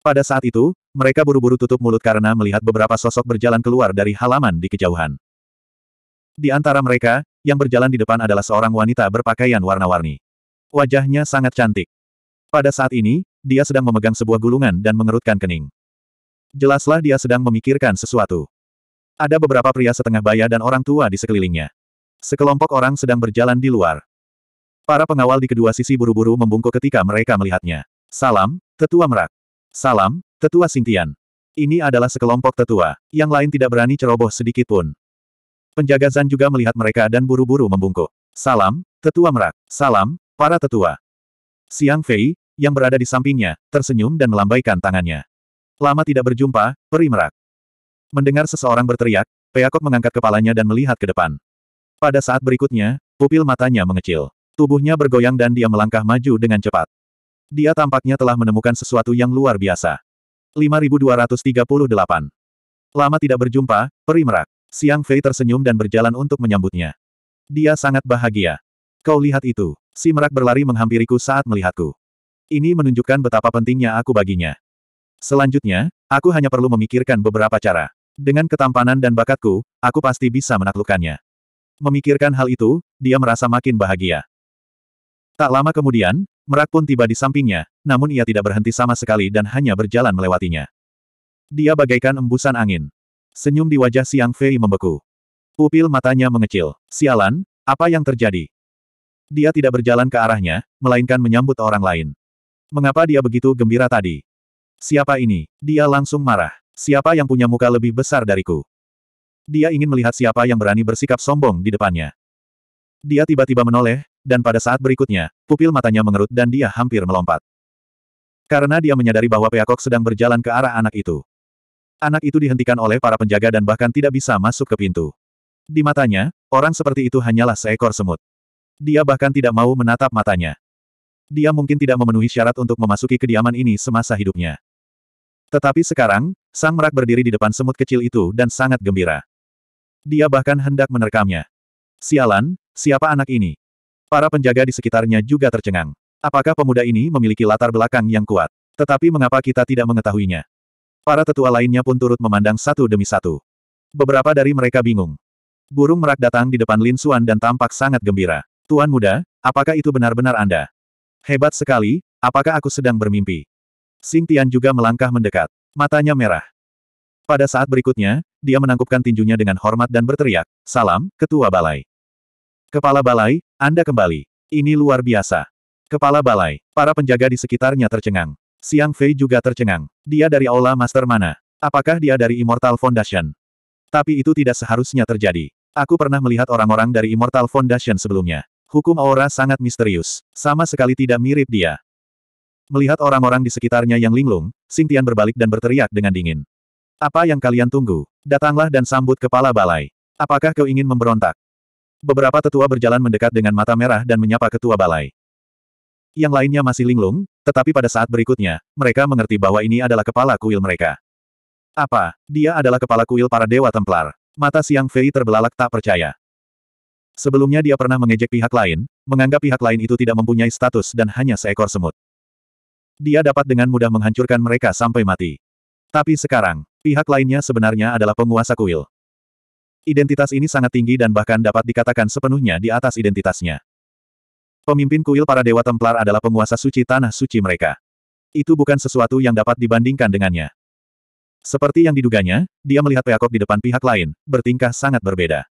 Pada saat itu, mereka buru-buru tutup mulut karena melihat beberapa sosok berjalan keluar dari halaman di kejauhan. Di antara mereka, yang berjalan di depan adalah seorang wanita berpakaian warna-warni. Wajahnya sangat cantik. Pada saat ini, dia sedang memegang sebuah gulungan dan mengerutkan kening. Jelaslah dia sedang memikirkan sesuatu. Ada beberapa pria setengah baya dan orang tua di sekelilingnya. Sekelompok orang sedang berjalan di luar. Para pengawal di kedua sisi buru-buru membungkuk ketika mereka melihatnya. Salam, Tetua Merak. Salam, Tetua Sintian. Ini adalah sekelompok tetua, yang lain tidak berani ceroboh sedikit pun. Penjaga Zan juga melihat mereka dan buru-buru membungkuk. Salam, Tetua Merak. Salam, para tetua. Siang Fei, yang berada di sampingnya, tersenyum dan melambaikan tangannya. Lama tidak berjumpa, peri merak. Mendengar seseorang berteriak, Peakok mengangkat kepalanya dan melihat ke depan. Pada saat berikutnya, pupil matanya mengecil. Tubuhnya bergoyang dan dia melangkah maju dengan cepat. Dia tampaknya telah menemukan sesuatu yang luar biasa. 5238. Lama tidak berjumpa, peri merak. Siang Fei tersenyum dan berjalan untuk menyambutnya. Dia sangat bahagia. Kau lihat itu. Si merak berlari menghampiriku saat melihatku. Ini menunjukkan betapa pentingnya aku baginya. Selanjutnya, aku hanya perlu memikirkan beberapa cara. Dengan ketampanan dan bakatku, aku pasti bisa menaklukkannya. Memikirkan hal itu, dia merasa makin bahagia. Tak lama kemudian, Merak pun tiba di sampingnya, namun ia tidak berhenti sama sekali dan hanya berjalan melewatinya. Dia bagaikan embusan angin. Senyum di wajah Siang Fei membeku. Pupil matanya mengecil. Sialan, apa yang terjadi? Dia tidak berjalan ke arahnya, melainkan menyambut orang lain. Mengapa dia begitu gembira tadi? Siapa ini? Dia langsung marah. Siapa yang punya muka lebih besar dariku? Dia ingin melihat siapa yang berani bersikap sombong di depannya. Dia tiba-tiba menoleh, dan pada saat berikutnya, pupil matanya mengerut dan dia hampir melompat. Karena dia menyadari bahwa peacock sedang berjalan ke arah anak itu. Anak itu dihentikan oleh para penjaga dan bahkan tidak bisa masuk ke pintu. Di matanya, orang seperti itu hanyalah seekor semut. Dia bahkan tidak mau menatap matanya dia mungkin tidak memenuhi syarat untuk memasuki kediaman ini semasa hidupnya. Tetapi sekarang, sang merak berdiri di depan semut kecil itu dan sangat gembira. Dia bahkan hendak menerkamnya. Sialan, siapa anak ini? Para penjaga di sekitarnya juga tercengang. Apakah pemuda ini memiliki latar belakang yang kuat? Tetapi mengapa kita tidak mengetahuinya? Para tetua lainnya pun turut memandang satu demi satu. Beberapa dari mereka bingung. Burung merak datang di depan Lin Xuan dan tampak sangat gembira. Tuan muda, apakah itu benar-benar Anda? Hebat sekali, apakah aku sedang bermimpi? Sing Tian juga melangkah mendekat. Matanya merah. Pada saat berikutnya, dia menangkupkan tinjunya dengan hormat dan berteriak, Salam, Ketua Balai. Kepala Balai, Anda kembali. Ini luar biasa. Kepala Balai, para penjaga di sekitarnya tercengang. Siang Fei juga tercengang. Dia dari Aula Master mana? Apakah dia dari Immortal Foundation? Tapi itu tidak seharusnya terjadi. Aku pernah melihat orang-orang dari Immortal Foundation sebelumnya. Hukum aura sangat misterius. Sama sekali tidak mirip dia. Melihat orang-orang di sekitarnya yang linglung, Tian berbalik dan berteriak dengan dingin. Apa yang kalian tunggu? Datanglah dan sambut kepala balai. Apakah kau ingin memberontak? Beberapa tetua berjalan mendekat dengan mata merah dan menyapa ketua balai. Yang lainnya masih linglung, tetapi pada saat berikutnya, mereka mengerti bahwa ini adalah kepala kuil mereka. Apa? Dia adalah kepala kuil para dewa Templar. Mata siang Fei terbelalak tak percaya. Sebelumnya dia pernah mengejek pihak lain, menganggap pihak lain itu tidak mempunyai status dan hanya seekor semut. Dia dapat dengan mudah menghancurkan mereka sampai mati. Tapi sekarang, pihak lainnya sebenarnya adalah penguasa kuil. Identitas ini sangat tinggi dan bahkan dapat dikatakan sepenuhnya di atas identitasnya. Pemimpin kuil para dewa Templar adalah penguasa suci tanah suci mereka. Itu bukan sesuatu yang dapat dibandingkan dengannya. Seperti yang diduganya, dia melihat peacock di depan pihak lain, bertingkah sangat berbeda.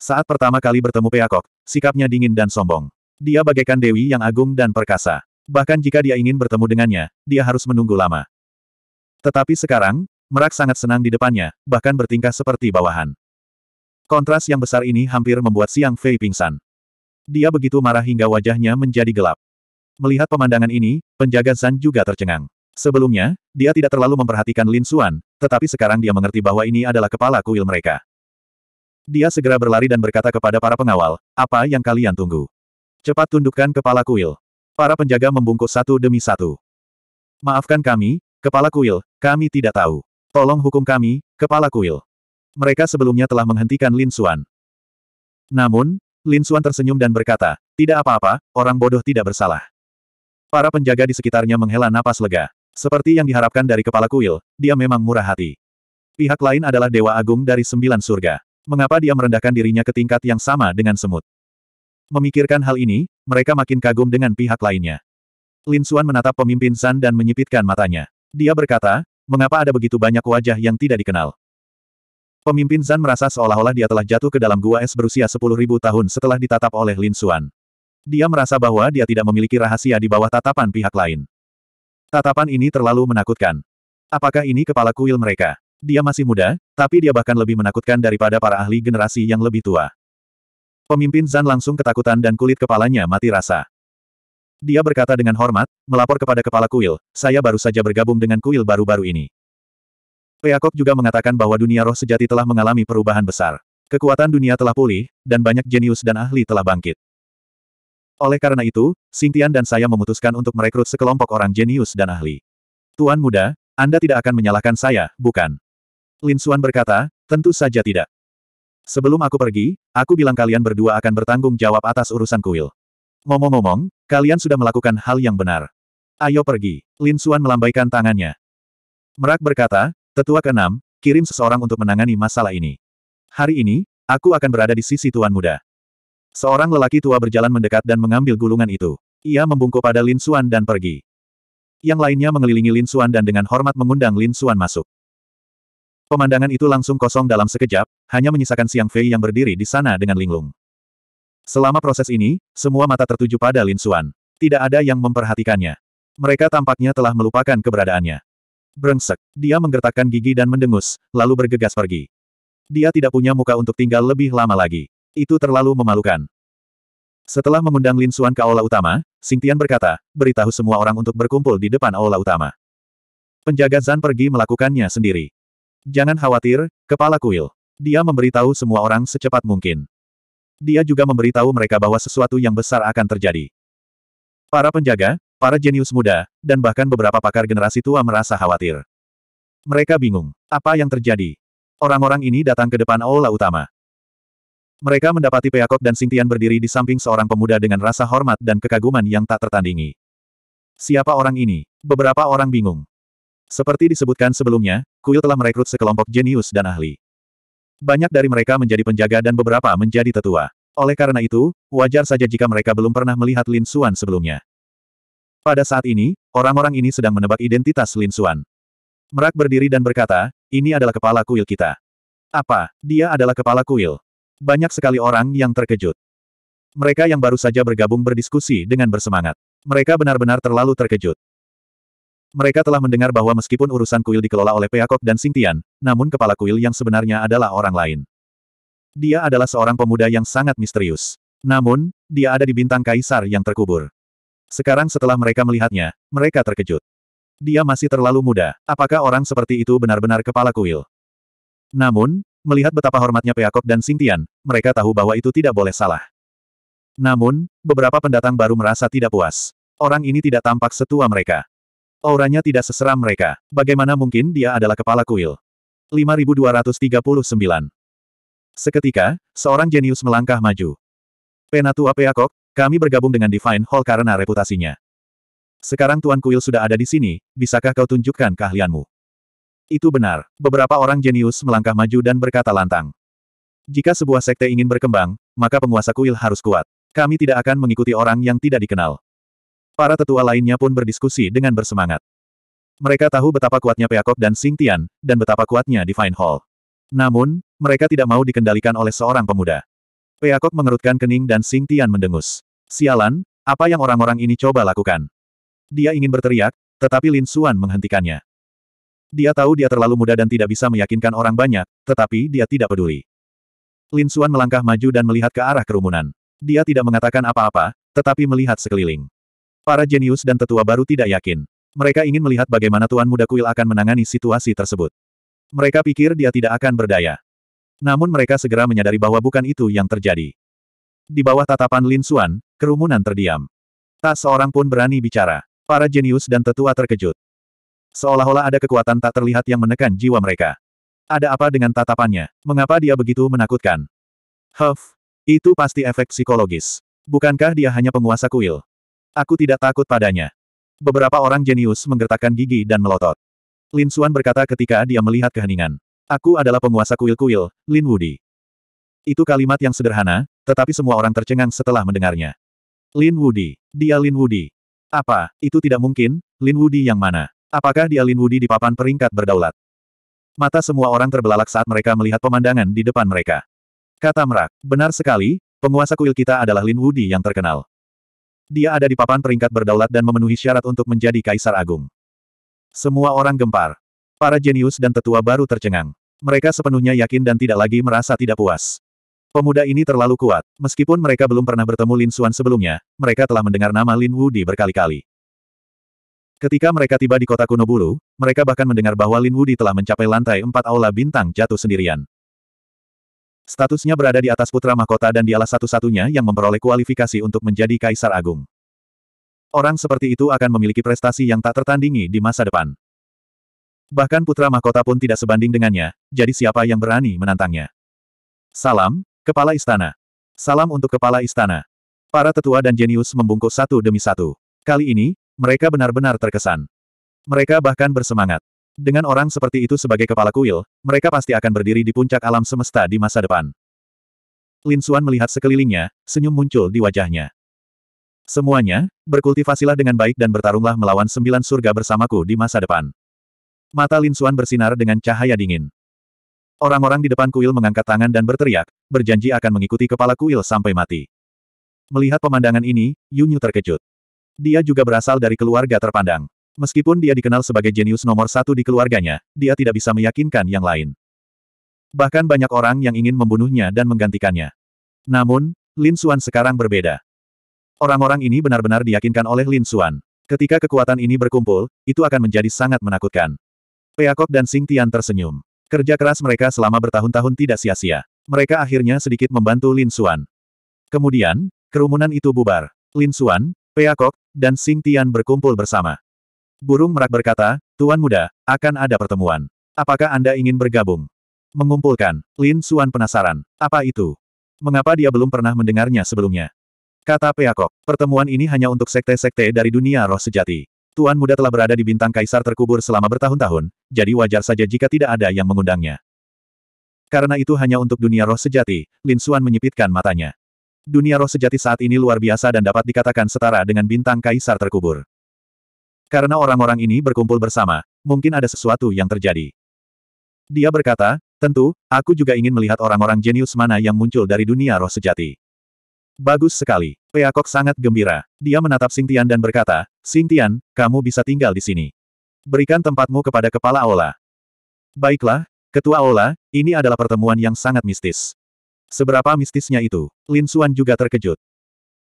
Saat pertama kali bertemu Peacock, sikapnya dingin dan sombong. Dia bagaikan dewi yang agung dan perkasa. Bahkan jika dia ingin bertemu dengannya, dia harus menunggu lama. Tetapi sekarang, Merak sangat senang di depannya, bahkan bertingkah seperti bawahan. Kontras yang besar ini hampir membuat Siang Fei pingsan. Dia begitu marah hingga wajahnya menjadi gelap. Melihat pemandangan ini, penjaga Zan juga tercengang. Sebelumnya, dia tidak terlalu memperhatikan Lin Xuan, tetapi sekarang dia mengerti bahwa ini adalah kepala kuil mereka. Dia segera berlari dan berkata kepada para pengawal, apa yang kalian tunggu? Cepat tundukkan kepala kuil. Para penjaga membungkuk satu demi satu. Maafkan kami, kepala kuil, kami tidak tahu. Tolong hukum kami, kepala kuil. Mereka sebelumnya telah menghentikan Lin Xuan. Namun, Lin Xuan tersenyum dan berkata, tidak apa-apa, orang bodoh tidak bersalah. Para penjaga di sekitarnya menghela napas lega. Seperti yang diharapkan dari kepala kuil, dia memang murah hati. Pihak lain adalah Dewa Agung dari Sembilan Surga mengapa dia merendahkan dirinya ke tingkat yang sama dengan semut? Memikirkan hal ini, mereka makin kagum dengan pihak lainnya. Lin Xuan menatap pemimpin San dan menyipitkan matanya. Dia berkata, mengapa ada begitu banyak wajah yang tidak dikenal? Pemimpin San merasa seolah-olah dia telah jatuh ke dalam gua es berusia 10.000 tahun setelah ditatap oleh Lin Xuan. Dia merasa bahwa dia tidak memiliki rahasia di bawah tatapan pihak lain. Tatapan ini terlalu menakutkan. Apakah ini kepala kuil mereka? Dia masih muda, tapi dia bahkan lebih menakutkan daripada para ahli generasi yang lebih tua. Pemimpin Zan langsung ketakutan dan kulit kepalanya mati rasa. Dia berkata dengan hormat, melapor kepada kepala kuil, saya baru saja bergabung dengan kuil baru-baru ini. Peakok juga mengatakan bahwa dunia roh sejati telah mengalami perubahan besar. Kekuatan dunia telah pulih, dan banyak jenius dan ahli telah bangkit. Oleh karena itu, Sintian dan saya memutuskan untuk merekrut sekelompok orang jenius dan ahli. Tuan muda, Anda tidak akan menyalahkan saya, bukan? Lin Suan berkata, tentu saja tidak. Sebelum aku pergi, aku bilang kalian berdua akan bertanggung jawab atas urusan kuil. Ngomong-ngomong, kalian sudah melakukan hal yang benar. Ayo pergi. Lin Suan melambaikan tangannya. Merak berkata, tetua keenam, kirim seseorang untuk menangani masalah ini. Hari ini, aku akan berada di sisi tuan muda. Seorang lelaki tua berjalan mendekat dan mengambil gulungan itu. Ia membungkuk pada Lin Suan dan pergi. Yang lainnya mengelilingi Lin Suan dan dengan hormat mengundang Lin Suan masuk. Pemandangan itu langsung kosong dalam sekejap, hanya menyisakan Siang Fei yang berdiri di sana dengan linglung. Selama proses ini, semua mata tertuju pada Lin Xuan. Tidak ada yang memperhatikannya. Mereka tampaknya telah melupakan keberadaannya. Brengsek, dia menggertakkan gigi dan mendengus, lalu bergegas pergi. Dia tidak punya muka untuk tinggal lebih lama lagi. Itu terlalu memalukan. Setelah mengundang Lin Xuan ke aula utama, Tian berkata, beritahu semua orang untuk berkumpul di depan aula utama. Penjaga Zan pergi melakukannya sendiri. Jangan khawatir, Kepala Kuil. Dia memberitahu semua orang secepat mungkin. Dia juga memberitahu mereka bahwa sesuatu yang besar akan terjadi. Para penjaga, para jenius muda, dan bahkan beberapa pakar generasi tua merasa khawatir. Mereka bingung. Apa yang terjadi? Orang-orang ini datang ke depan aula utama. Mereka mendapati Peakok dan Singtian berdiri di samping seorang pemuda dengan rasa hormat dan kekaguman yang tak tertandingi. Siapa orang ini? Beberapa orang bingung. Seperti disebutkan sebelumnya, Kuil telah merekrut sekelompok jenius dan ahli. Banyak dari mereka menjadi penjaga dan beberapa menjadi tetua. Oleh karena itu, wajar saja jika mereka belum pernah melihat Lin Xuan sebelumnya. Pada saat ini, orang-orang ini sedang menebak identitas Lin Xuan. Merak berdiri dan berkata, ini adalah kepala kuil kita. Apa, dia adalah kepala kuil? Banyak sekali orang yang terkejut. Mereka yang baru saja bergabung berdiskusi dengan bersemangat. Mereka benar-benar terlalu terkejut. Mereka telah mendengar bahwa meskipun urusan kuil dikelola oleh Peacock dan Singtian, namun kepala kuil yang sebenarnya adalah orang lain. Dia adalah seorang pemuda yang sangat misterius. Namun, dia ada di bintang kaisar yang terkubur. Sekarang setelah mereka melihatnya, mereka terkejut. Dia masih terlalu muda, apakah orang seperti itu benar-benar kepala kuil? Namun, melihat betapa hormatnya Peacock dan Singtian, mereka tahu bahwa itu tidak boleh salah. Namun, beberapa pendatang baru merasa tidak puas. Orang ini tidak tampak setua mereka. Auranya tidak seseram mereka. Bagaimana mungkin dia adalah kepala kuil? 5239. Seketika, seorang jenius melangkah maju. Penatua Peakok, kami bergabung dengan Divine Hall karena reputasinya. Sekarang Tuan Kuil sudah ada di sini, bisakah kau tunjukkan keahlianmu? Itu benar. Beberapa orang jenius melangkah maju dan berkata lantang. Jika sebuah sekte ingin berkembang, maka penguasa kuil harus kuat. Kami tidak akan mengikuti orang yang tidak dikenal. Para tetua lainnya pun berdiskusi dengan bersemangat. Mereka tahu betapa kuatnya Peacock dan Sing Tian, dan betapa kuatnya Divine Hall. Namun, mereka tidak mau dikendalikan oleh seorang pemuda. Peacock mengerutkan kening dan Sing Tian mendengus. Sialan, apa yang orang-orang ini coba lakukan? Dia ingin berteriak, tetapi Lin Xuan menghentikannya. Dia tahu dia terlalu muda dan tidak bisa meyakinkan orang banyak, tetapi dia tidak peduli. Lin Xuan melangkah maju dan melihat ke arah kerumunan. Dia tidak mengatakan apa-apa, tetapi melihat sekeliling. Para jenius dan tetua baru tidak yakin. Mereka ingin melihat bagaimana Tuan Muda Kuil akan menangani situasi tersebut. Mereka pikir dia tidak akan berdaya. Namun mereka segera menyadari bahwa bukan itu yang terjadi. Di bawah tatapan Lin Xuan, kerumunan terdiam. Tak seorang pun berani bicara. Para jenius dan tetua terkejut. Seolah-olah ada kekuatan tak terlihat yang menekan jiwa mereka. Ada apa dengan tatapannya? Mengapa dia begitu menakutkan? Huff, itu pasti efek psikologis. Bukankah dia hanya penguasa kuil? Aku tidak takut padanya. Beberapa orang jenius menggertakkan gigi dan melotot. Lin Xuan berkata ketika dia melihat keheningan. Aku adalah penguasa kuil-kuil, Lin Wudi. Itu kalimat yang sederhana, tetapi semua orang tercengang setelah mendengarnya. Lin Wudi. Dia Lin Wudi. Apa, itu tidak mungkin, Lin Wudi yang mana? Apakah dia Lin Wudi di papan peringkat berdaulat? Mata semua orang terbelalak saat mereka melihat pemandangan di depan mereka. Kata Merak, benar sekali, penguasa kuil kita adalah Lin Wudi yang terkenal. Dia ada di papan peringkat berdaulat dan memenuhi syarat untuk menjadi kaisar agung. Semua orang gempar. Para jenius dan tetua baru tercengang. Mereka sepenuhnya yakin dan tidak lagi merasa tidak puas. Pemuda ini terlalu kuat. Meskipun mereka belum pernah bertemu Lin Xuan sebelumnya, mereka telah mendengar nama Lin Wu di berkali-kali. Ketika mereka tiba di kota kuno mereka bahkan mendengar bahwa Lin Wudi telah mencapai lantai empat aula bintang jatuh sendirian. Statusnya berada di atas putra mahkota dan dialah satu-satunya yang memperoleh kualifikasi untuk menjadi Kaisar Agung. Orang seperti itu akan memiliki prestasi yang tak tertandingi di masa depan. Bahkan putra mahkota pun tidak sebanding dengannya, jadi siapa yang berani menantangnya? Salam, Kepala Istana. Salam untuk Kepala Istana. Para tetua dan jenius membungkuk satu demi satu. Kali ini, mereka benar-benar terkesan. Mereka bahkan bersemangat. Dengan orang seperti itu sebagai kepala kuil, mereka pasti akan berdiri di puncak alam semesta di masa depan. Lin Xuan melihat sekelilingnya, senyum muncul di wajahnya. Semuanya, berkultivasilah dengan baik dan bertarunglah melawan sembilan surga bersamaku di masa depan. Mata Lin Xuan bersinar dengan cahaya dingin. Orang-orang di depan kuil mengangkat tangan dan berteriak, berjanji akan mengikuti kepala kuil sampai mati. Melihat pemandangan ini, Yunyu terkejut. Dia juga berasal dari keluarga terpandang. Meskipun dia dikenal sebagai jenius nomor satu di keluarganya, dia tidak bisa meyakinkan yang lain. Bahkan banyak orang yang ingin membunuhnya dan menggantikannya. Namun, Lin Xuan sekarang berbeda. Orang-orang ini benar-benar diyakinkan oleh Lin Xuan. Ketika kekuatan ini berkumpul, itu akan menjadi sangat menakutkan. Peacock dan Sing Tian tersenyum. Kerja keras mereka selama bertahun-tahun tidak sia-sia. Mereka akhirnya sedikit membantu Lin Xuan. Kemudian, kerumunan itu bubar. Lin Xuan, Peacock, dan Sing Tian berkumpul bersama. Burung merak berkata, Tuan Muda, akan ada pertemuan. Apakah Anda ingin bergabung? Mengumpulkan, Lin Suan penasaran. Apa itu? Mengapa dia belum pernah mendengarnya sebelumnya? Kata peacock, pertemuan ini hanya untuk sekte-sekte dari dunia roh sejati. Tuan Muda telah berada di bintang kaisar terkubur selama bertahun-tahun, jadi wajar saja jika tidak ada yang mengundangnya. Karena itu hanya untuk dunia roh sejati, Lin Suan menyipitkan matanya. Dunia roh sejati saat ini luar biasa dan dapat dikatakan setara dengan bintang kaisar terkubur. Karena orang-orang ini berkumpul bersama, mungkin ada sesuatu yang terjadi. Dia berkata, tentu, aku juga ingin melihat orang-orang jenius mana yang muncul dari dunia roh sejati. Bagus sekali. Peakok sangat gembira. Dia menatap Sintian dan berkata, Sintian, kamu bisa tinggal di sini. Berikan tempatmu kepada kepala Aula. Baiklah, Ketua Aula, ini adalah pertemuan yang sangat mistis. Seberapa mistisnya itu, Lin Xuan juga terkejut.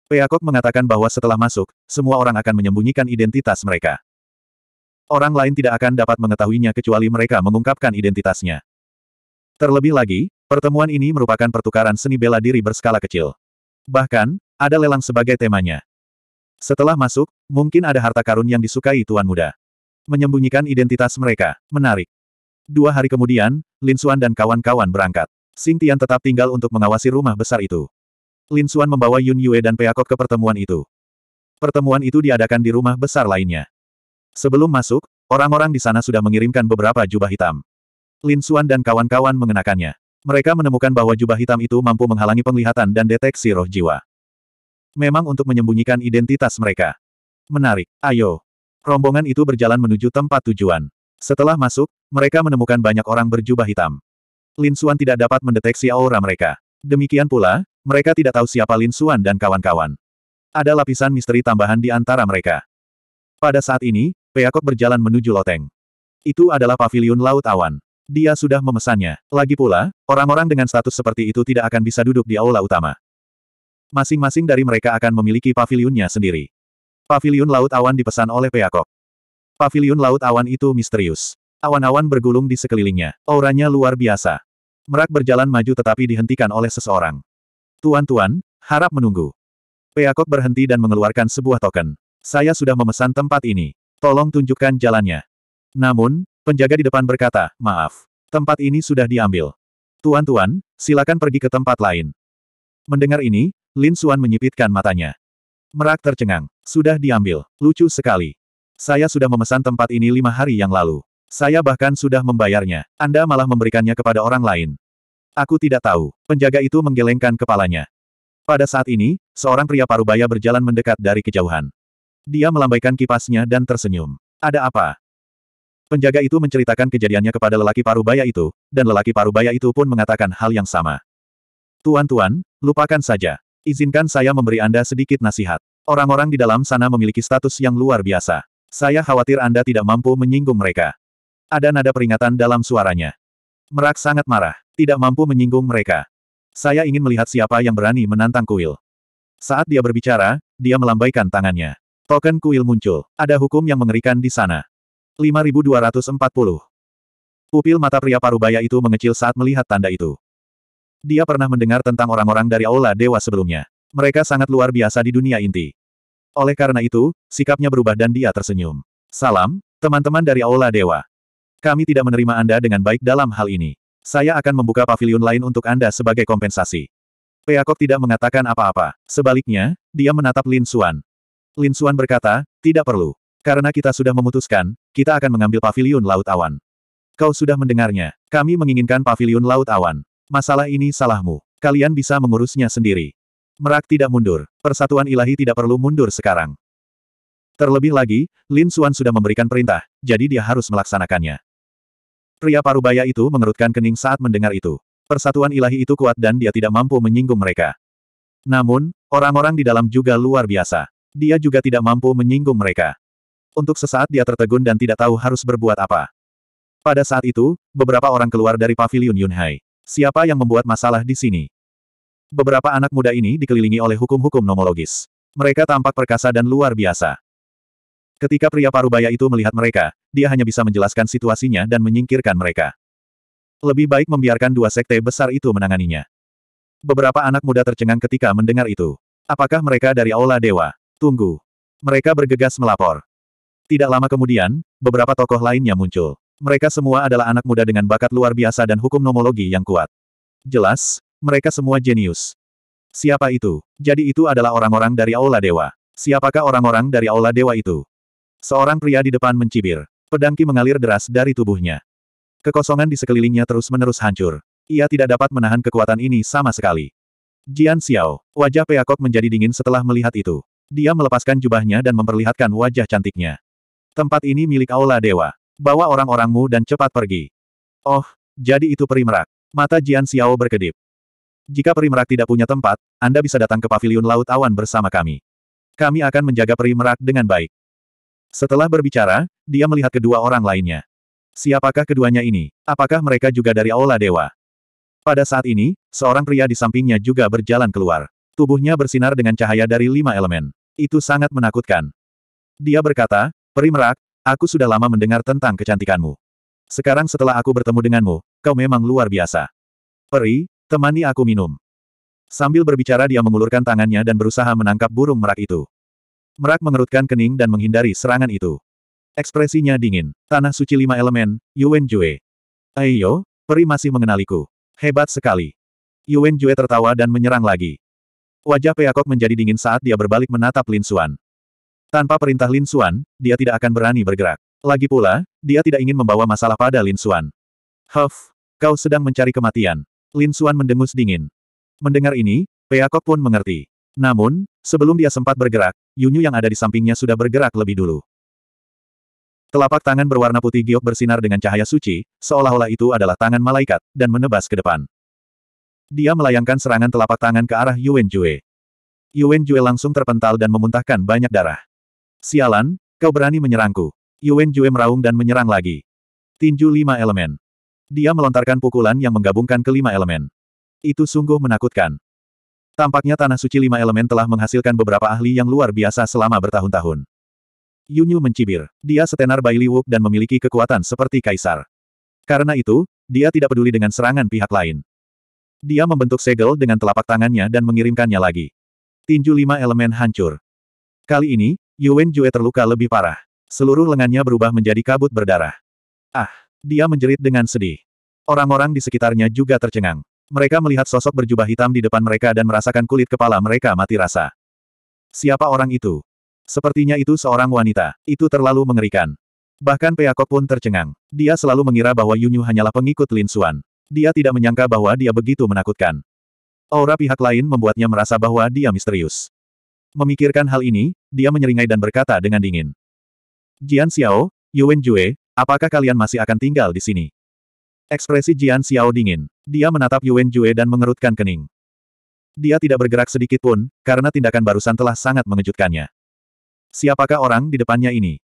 Peacock mengatakan bahwa setelah masuk, semua orang akan menyembunyikan identitas mereka. Orang lain tidak akan dapat mengetahuinya kecuali mereka mengungkapkan identitasnya. Terlebih lagi, pertemuan ini merupakan pertukaran seni bela diri berskala kecil. Bahkan, ada lelang sebagai temanya. Setelah masuk, mungkin ada harta karun yang disukai Tuan Muda. Menyembunyikan identitas mereka, menarik. Dua hari kemudian, Lin Xuan dan kawan-kawan berangkat. Sing Tian tetap tinggal untuk mengawasi rumah besar itu. Lin Xuan membawa Yun Yue dan peacock ke pertemuan itu. Pertemuan itu diadakan di rumah besar lainnya. Sebelum masuk, orang-orang di sana sudah mengirimkan beberapa jubah hitam. Lin Xuan dan kawan-kawan mengenakannya. Mereka menemukan bahwa jubah hitam itu mampu menghalangi penglihatan dan deteksi roh jiwa. Memang untuk menyembunyikan identitas mereka. Menarik, ayo. Rombongan itu berjalan menuju tempat tujuan. Setelah masuk, mereka menemukan banyak orang berjubah hitam. Lin Xuan tidak dapat mendeteksi aura mereka. Demikian pula, mereka tidak tahu siapa Lin Suan dan kawan-kawan. Ada lapisan misteri tambahan di antara mereka. Pada saat ini, peacock berjalan menuju loteng. Itu adalah pavilion Laut Awan. Dia sudah memesannya. Lagi pula, orang-orang dengan status seperti itu tidak akan bisa duduk di aula utama. Masing-masing dari mereka akan memiliki pavilionnya sendiri. Pavilion Laut Awan dipesan oleh peacock Pavilion Laut Awan itu misterius. Awan-awan bergulung di sekelilingnya. Auranya luar biasa. Merak berjalan maju tetapi dihentikan oleh seseorang. Tuan-tuan, harap menunggu. Peakok berhenti dan mengeluarkan sebuah token. Saya sudah memesan tempat ini. Tolong tunjukkan jalannya. Namun, penjaga di depan berkata, maaf. Tempat ini sudah diambil. Tuan-tuan, silakan pergi ke tempat lain. Mendengar ini, Lin Suan menyipitkan matanya. Merak tercengang. Sudah diambil. Lucu sekali. Saya sudah memesan tempat ini lima hari yang lalu. Saya bahkan sudah membayarnya. Anda malah memberikannya kepada orang lain. Aku tidak tahu. Penjaga itu menggelengkan kepalanya. Pada saat ini, seorang pria parubaya berjalan mendekat dari kejauhan. Dia melambaikan kipasnya dan tersenyum. Ada apa? Penjaga itu menceritakan kejadiannya kepada lelaki parubaya itu, dan lelaki parubaya itu pun mengatakan hal yang sama. Tuan-tuan, lupakan saja. Izinkan saya memberi Anda sedikit nasihat. Orang-orang di dalam sana memiliki status yang luar biasa. Saya khawatir Anda tidak mampu menyinggung mereka. Ada nada peringatan dalam suaranya. Merak sangat marah. Tidak mampu menyinggung mereka. Saya ingin melihat siapa yang berani menantang kuil. Saat dia berbicara, dia melambaikan tangannya. Token kuil muncul. Ada hukum yang mengerikan di sana. 5240. Pupil mata pria parubaya itu mengecil saat melihat tanda itu. Dia pernah mendengar tentang orang-orang dari Aula Dewa sebelumnya. Mereka sangat luar biasa di dunia inti. Oleh karena itu, sikapnya berubah dan dia tersenyum. Salam, teman-teman dari Aula Dewa. Kami tidak menerima Anda dengan baik dalam hal ini. Saya akan membuka pavilion lain untuk Anda sebagai kompensasi. Peacock tidak mengatakan apa-apa. Sebaliknya, dia menatap Lin Xuan. Lin Xuan berkata, tidak perlu. Karena kita sudah memutuskan, kita akan mengambil pavilion Laut Awan. Kau sudah mendengarnya. Kami menginginkan pavilion Laut Awan. Masalah ini salahmu. Kalian bisa mengurusnya sendiri. Merak tidak mundur. Persatuan ilahi tidak perlu mundur sekarang. Terlebih lagi, Lin Xuan sudah memberikan perintah, jadi dia harus melaksanakannya. Pria parubaya itu mengerutkan kening saat mendengar itu. Persatuan ilahi itu kuat dan dia tidak mampu menyinggung mereka. Namun, orang-orang di dalam juga luar biasa. Dia juga tidak mampu menyinggung mereka. Untuk sesaat dia tertegun dan tidak tahu harus berbuat apa. Pada saat itu, beberapa orang keluar dari pavilion Yunhai. Siapa yang membuat masalah di sini? Beberapa anak muda ini dikelilingi oleh hukum-hukum nomologis. Mereka tampak perkasa dan luar biasa. Ketika pria parubaya itu melihat mereka, dia hanya bisa menjelaskan situasinya dan menyingkirkan mereka. Lebih baik membiarkan dua sekte besar itu menanganinya. Beberapa anak muda tercengang ketika mendengar itu. Apakah mereka dari Aula Dewa? Tunggu. Mereka bergegas melapor. Tidak lama kemudian, beberapa tokoh lainnya muncul. Mereka semua adalah anak muda dengan bakat luar biasa dan hukum nomologi yang kuat. Jelas, mereka semua jenius. Siapa itu? Jadi itu adalah orang-orang dari Aula Dewa. Siapakah orang-orang dari Aula Dewa itu? Seorang pria di depan mencibir. Pedangki mengalir deras dari tubuhnya. Kekosongan di sekelilingnya terus-menerus hancur. Ia tidak dapat menahan kekuatan ini sama sekali. Jian Xiao, wajah Peakok menjadi dingin setelah melihat itu. Dia melepaskan jubahnya dan memperlihatkan wajah cantiknya. Tempat ini milik Aula Dewa. Bawa orang-orangmu dan cepat pergi. Oh, jadi itu perimerak. Mata Jian Xiao berkedip. Jika perimerak tidak punya tempat, Anda bisa datang ke paviliun Laut Awan bersama kami. Kami akan menjaga perimerak dengan baik. Setelah berbicara, dia melihat kedua orang lainnya. Siapakah keduanya ini? Apakah mereka juga dari Aula Dewa? Pada saat ini, seorang pria di sampingnya juga berjalan keluar. Tubuhnya bersinar dengan cahaya dari lima elemen. Itu sangat menakutkan. Dia berkata, Peri Merak, aku sudah lama mendengar tentang kecantikanmu. Sekarang setelah aku bertemu denganmu, kau memang luar biasa. Peri, temani aku minum. Sambil berbicara dia mengulurkan tangannya dan berusaha menangkap burung merak itu. Merak mengerutkan kening dan menghindari serangan itu. Ekspresinya dingin. Tanah suci lima elemen, Yuen Jue. Ayo, peri masih mengenaliku. Hebat sekali. Yuen Jue tertawa dan menyerang lagi. Wajah Peacock menjadi dingin saat dia berbalik menatap Lin Xuan. Tanpa perintah Lin Xuan, dia tidak akan berani bergerak. Lagi pula, dia tidak ingin membawa masalah pada Lin Xuan. Huff, kau sedang mencari kematian. Lin Xuan mendengus dingin. Mendengar ini, Peacock pun mengerti. Namun, sebelum dia sempat bergerak, Yunyu yang ada di sampingnya sudah bergerak lebih dulu. Telapak tangan berwarna putih giok bersinar dengan cahaya suci, seolah-olah itu adalah tangan malaikat, dan menebas ke depan. Dia melayangkan serangan telapak tangan ke arah Yuen Jue. Yuen Jue langsung terpental dan memuntahkan banyak darah. Sialan, kau berani menyerangku. Yuen Jue meraung dan menyerang lagi. Tinju lima elemen. Dia melontarkan pukulan yang menggabungkan kelima elemen. Itu sungguh menakutkan. Tampaknya Tanah Suci Lima Elemen telah menghasilkan beberapa ahli yang luar biasa selama bertahun-tahun. Yunyu mencibir. Dia setenar Bai Liwuk dan memiliki kekuatan seperti kaisar. Karena itu, dia tidak peduli dengan serangan pihak lain. Dia membentuk segel dengan telapak tangannya dan mengirimkannya lagi. Tinju lima elemen hancur. Kali ini, Yuen Jue terluka lebih parah. Seluruh lengannya berubah menjadi kabut berdarah. Ah, dia menjerit dengan sedih. Orang-orang di sekitarnya juga tercengang. Mereka melihat sosok berjubah hitam di depan mereka dan merasakan kulit kepala mereka mati rasa. Siapa orang itu? Sepertinya itu seorang wanita. Itu terlalu mengerikan. Bahkan Peacock pun tercengang. Dia selalu mengira bahwa Yunyu hanyalah pengikut Lin Xuan. Dia tidak menyangka bahwa dia begitu menakutkan. Aura pihak lain membuatnya merasa bahwa dia misterius. Memikirkan hal ini, dia menyeringai dan berkata dengan dingin. Jian Xiao, Yuan Jue, apakah kalian masih akan tinggal di sini? Ekspresi Jian Xiao dingin. Dia menatap Yuan Jue dan mengerutkan kening. Dia tidak bergerak sedikit pun, karena tindakan barusan telah sangat mengejutkannya. Siapakah orang di depannya ini?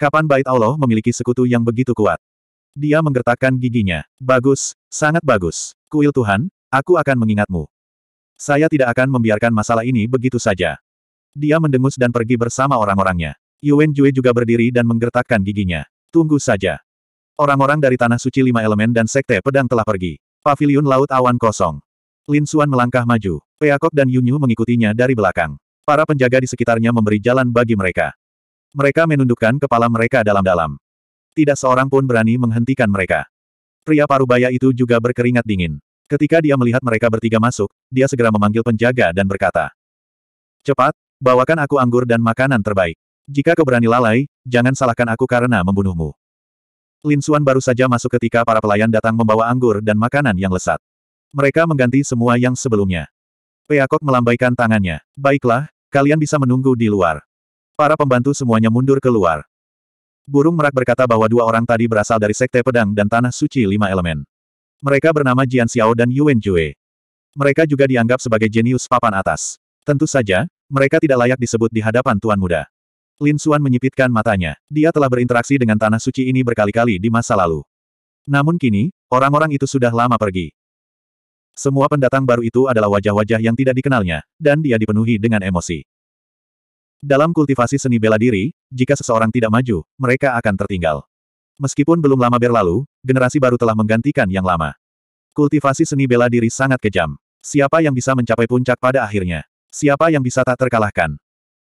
Kapan bait Allah memiliki sekutu yang begitu kuat? Dia menggertakkan giginya. Bagus, sangat bagus. Kuil Tuhan, aku akan mengingatmu. Saya tidak akan membiarkan masalah ini begitu saja. Dia mendengus dan pergi bersama orang-orangnya. Yuan Jue juga berdiri dan menggertakkan giginya. Tunggu saja. Orang-orang dari Tanah Suci Lima Elemen dan Sekte Pedang telah pergi. Paviliun Laut Awan kosong. Lin Suan melangkah maju. Peacock dan Yunyu mengikutinya dari belakang. Para penjaga di sekitarnya memberi jalan bagi mereka. Mereka menundukkan kepala mereka dalam-dalam. Tidak seorang pun berani menghentikan mereka. Pria parubaya itu juga berkeringat dingin. Ketika dia melihat mereka bertiga masuk, dia segera memanggil penjaga dan berkata, Cepat, bawakan aku anggur dan makanan terbaik. Jika kau berani lalai, jangan salahkan aku karena membunuhmu. Lin Suan baru saja masuk ketika para pelayan datang membawa anggur dan makanan yang lesat. Mereka mengganti semua yang sebelumnya. Peakok melambaikan tangannya. Baiklah, kalian bisa menunggu di luar. Para pembantu semuanya mundur keluar. Burung merak berkata bahwa dua orang tadi berasal dari Sekte Pedang dan Tanah Suci Lima Elemen. Mereka bernama Jian Xiao dan Yuan Jue. Mereka juga dianggap sebagai jenius papan atas. Tentu saja, mereka tidak layak disebut di hadapan Tuan Muda. Lin Suan menyipitkan matanya. Dia telah berinteraksi dengan tanah suci ini berkali-kali di masa lalu. Namun kini, orang-orang itu sudah lama pergi. Semua pendatang baru itu adalah wajah-wajah yang tidak dikenalnya, dan dia dipenuhi dengan emosi. Dalam kultivasi seni bela diri, jika seseorang tidak maju, mereka akan tertinggal. Meskipun belum lama berlalu, generasi baru telah menggantikan yang lama. Kultivasi seni bela diri sangat kejam. Siapa yang bisa mencapai puncak pada akhirnya? Siapa yang bisa tak terkalahkan?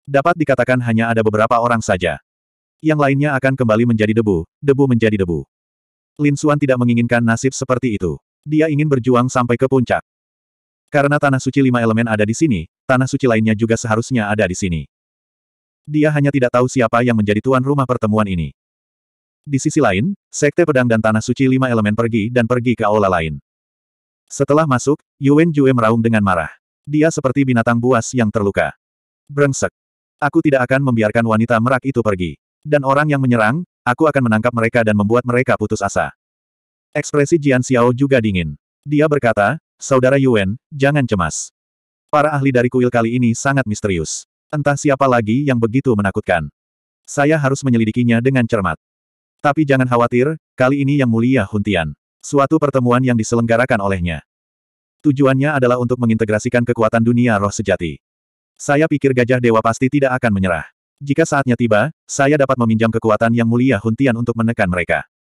Dapat dikatakan hanya ada beberapa orang saja. Yang lainnya akan kembali menjadi debu, debu menjadi debu. Lin Xuan tidak menginginkan nasib seperti itu. Dia ingin berjuang sampai ke puncak. Karena tanah suci lima elemen ada di sini, tanah suci lainnya juga seharusnya ada di sini. Dia hanya tidak tahu siapa yang menjadi tuan rumah pertemuan ini. Di sisi lain, Sekte Pedang dan Tanah Suci lima elemen pergi dan pergi ke aula lain. Setelah masuk, Yuan Jue meraung dengan marah. Dia seperti binatang buas yang terluka. Brengsek. Aku tidak akan membiarkan wanita merak itu pergi. Dan orang yang menyerang, aku akan menangkap mereka dan membuat mereka putus asa. Ekspresi Jian Xiao juga dingin. Dia berkata, Saudara Yuan, jangan cemas. Para ahli dari kuil kali ini sangat misterius. Entah siapa lagi yang begitu menakutkan. Saya harus menyelidikinya dengan cermat. Tapi jangan khawatir, kali ini yang mulia Huntian. Suatu pertemuan yang diselenggarakan olehnya. Tujuannya adalah untuk mengintegrasikan kekuatan dunia roh sejati. Saya pikir gajah dewa pasti tidak akan menyerah. Jika saatnya tiba, saya dapat meminjam kekuatan yang mulia Huntian untuk menekan mereka.